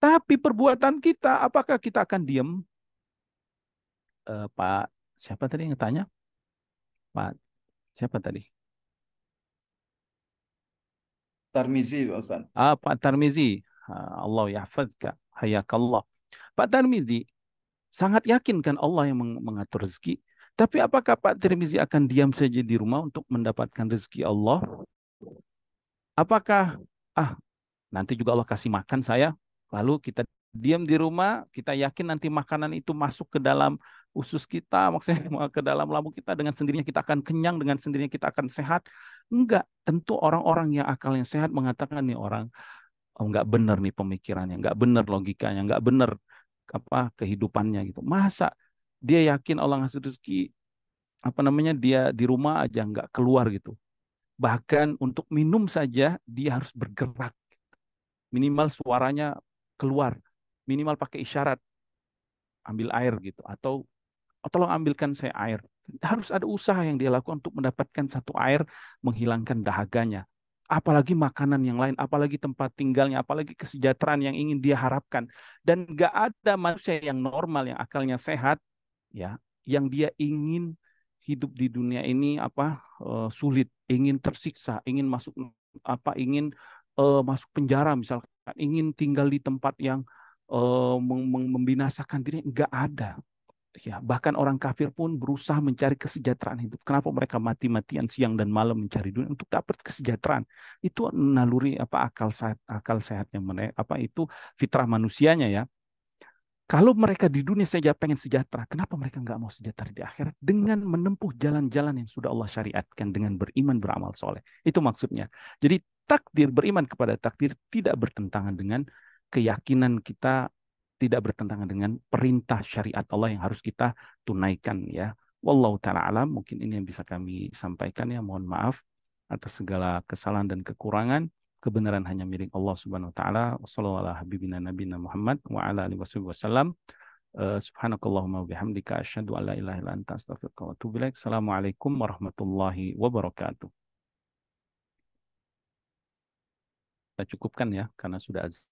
tapi perbuatan kita, apakah kita akan diam? Eh, Pak, siapa tadi yang tanya? Pak, siapa tadi?
Tarmizi, Pak Ustaz.
Ah, Pak Tarmizi. Allah yafadka. Hayakallah. Pak Tarmizi, sangat yakin kan Allah yang mengatur rezeki. Tapi apakah Pak Tarmizi akan diam saja di rumah untuk mendapatkan rezeki Allah? Apakah ah nanti juga Allah kasih makan saya? Lalu kita diam di rumah, kita yakin nanti makanan itu masuk ke dalam usus kita, <laughs> maksudnya ke dalam lambung kita dengan sendirinya kita akan kenyang, dengan sendirinya kita akan sehat. Enggak, tentu orang-orang yang akalnya sehat mengatakan nih orang oh, enggak benar nih pemikirannya, enggak benar logikanya, enggak benar apa kehidupannya gitu. Masa dia yakin Allah ngasih rezeki apa namanya dia di rumah aja enggak keluar gitu. Bahkan untuk minum saja dia harus bergerak. Gitu. Minimal suaranya keluar minimal pakai isyarat ambil air gitu atau oh, tolong ambilkan saya air harus ada usaha yang dia lakukan untuk mendapatkan satu air menghilangkan dahaganya apalagi makanan yang lain apalagi tempat tinggalnya apalagi kesejahteraan yang ingin dia harapkan dan gak ada manusia yang normal yang akalnya sehat ya yang dia ingin hidup di dunia ini apa uh, sulit ingin tersiksa ingin masuk apa ingin uh, masuk penjara misalnya Nah, ingin tinggal di tempat yang uh, membinasakan diri nggak ada ya bahkan orang kafir pun berusaha mencari kesejahteraan hidup kenapa mereka mati-matian siang dan malam mencari dunia untuk dapat kesejahteraan itu naluri apa akal sehat akal sehatnya mereka apa itu fitrah manusianya ya kalau mereka di dunia saja pengen sejahtera, kenapa mereka nggak mau sejahtera di akhirat dengan menempuh jalan-jalan yang sudah Allah syariatkan dengan beriman beramal soleh? Itu maksudnya. Jadi takdir beriman kepada takdir tidak bertentangan dengan keyakinan kita tidak bertentangan dengan perintah syariat Allah yang harus kita tunaikan ya. Wallahu taala alam, mungkin ini yang bisa kami sampaikan ya. Mohon maaf atas segala kesalahan dan kekurangan. Kebenaran hanya milik Allah Subhanahu wa taala. Wassallallahu ala wa warahmatullahi wabarakatuh. kita cukupkan ya karena sudah azan.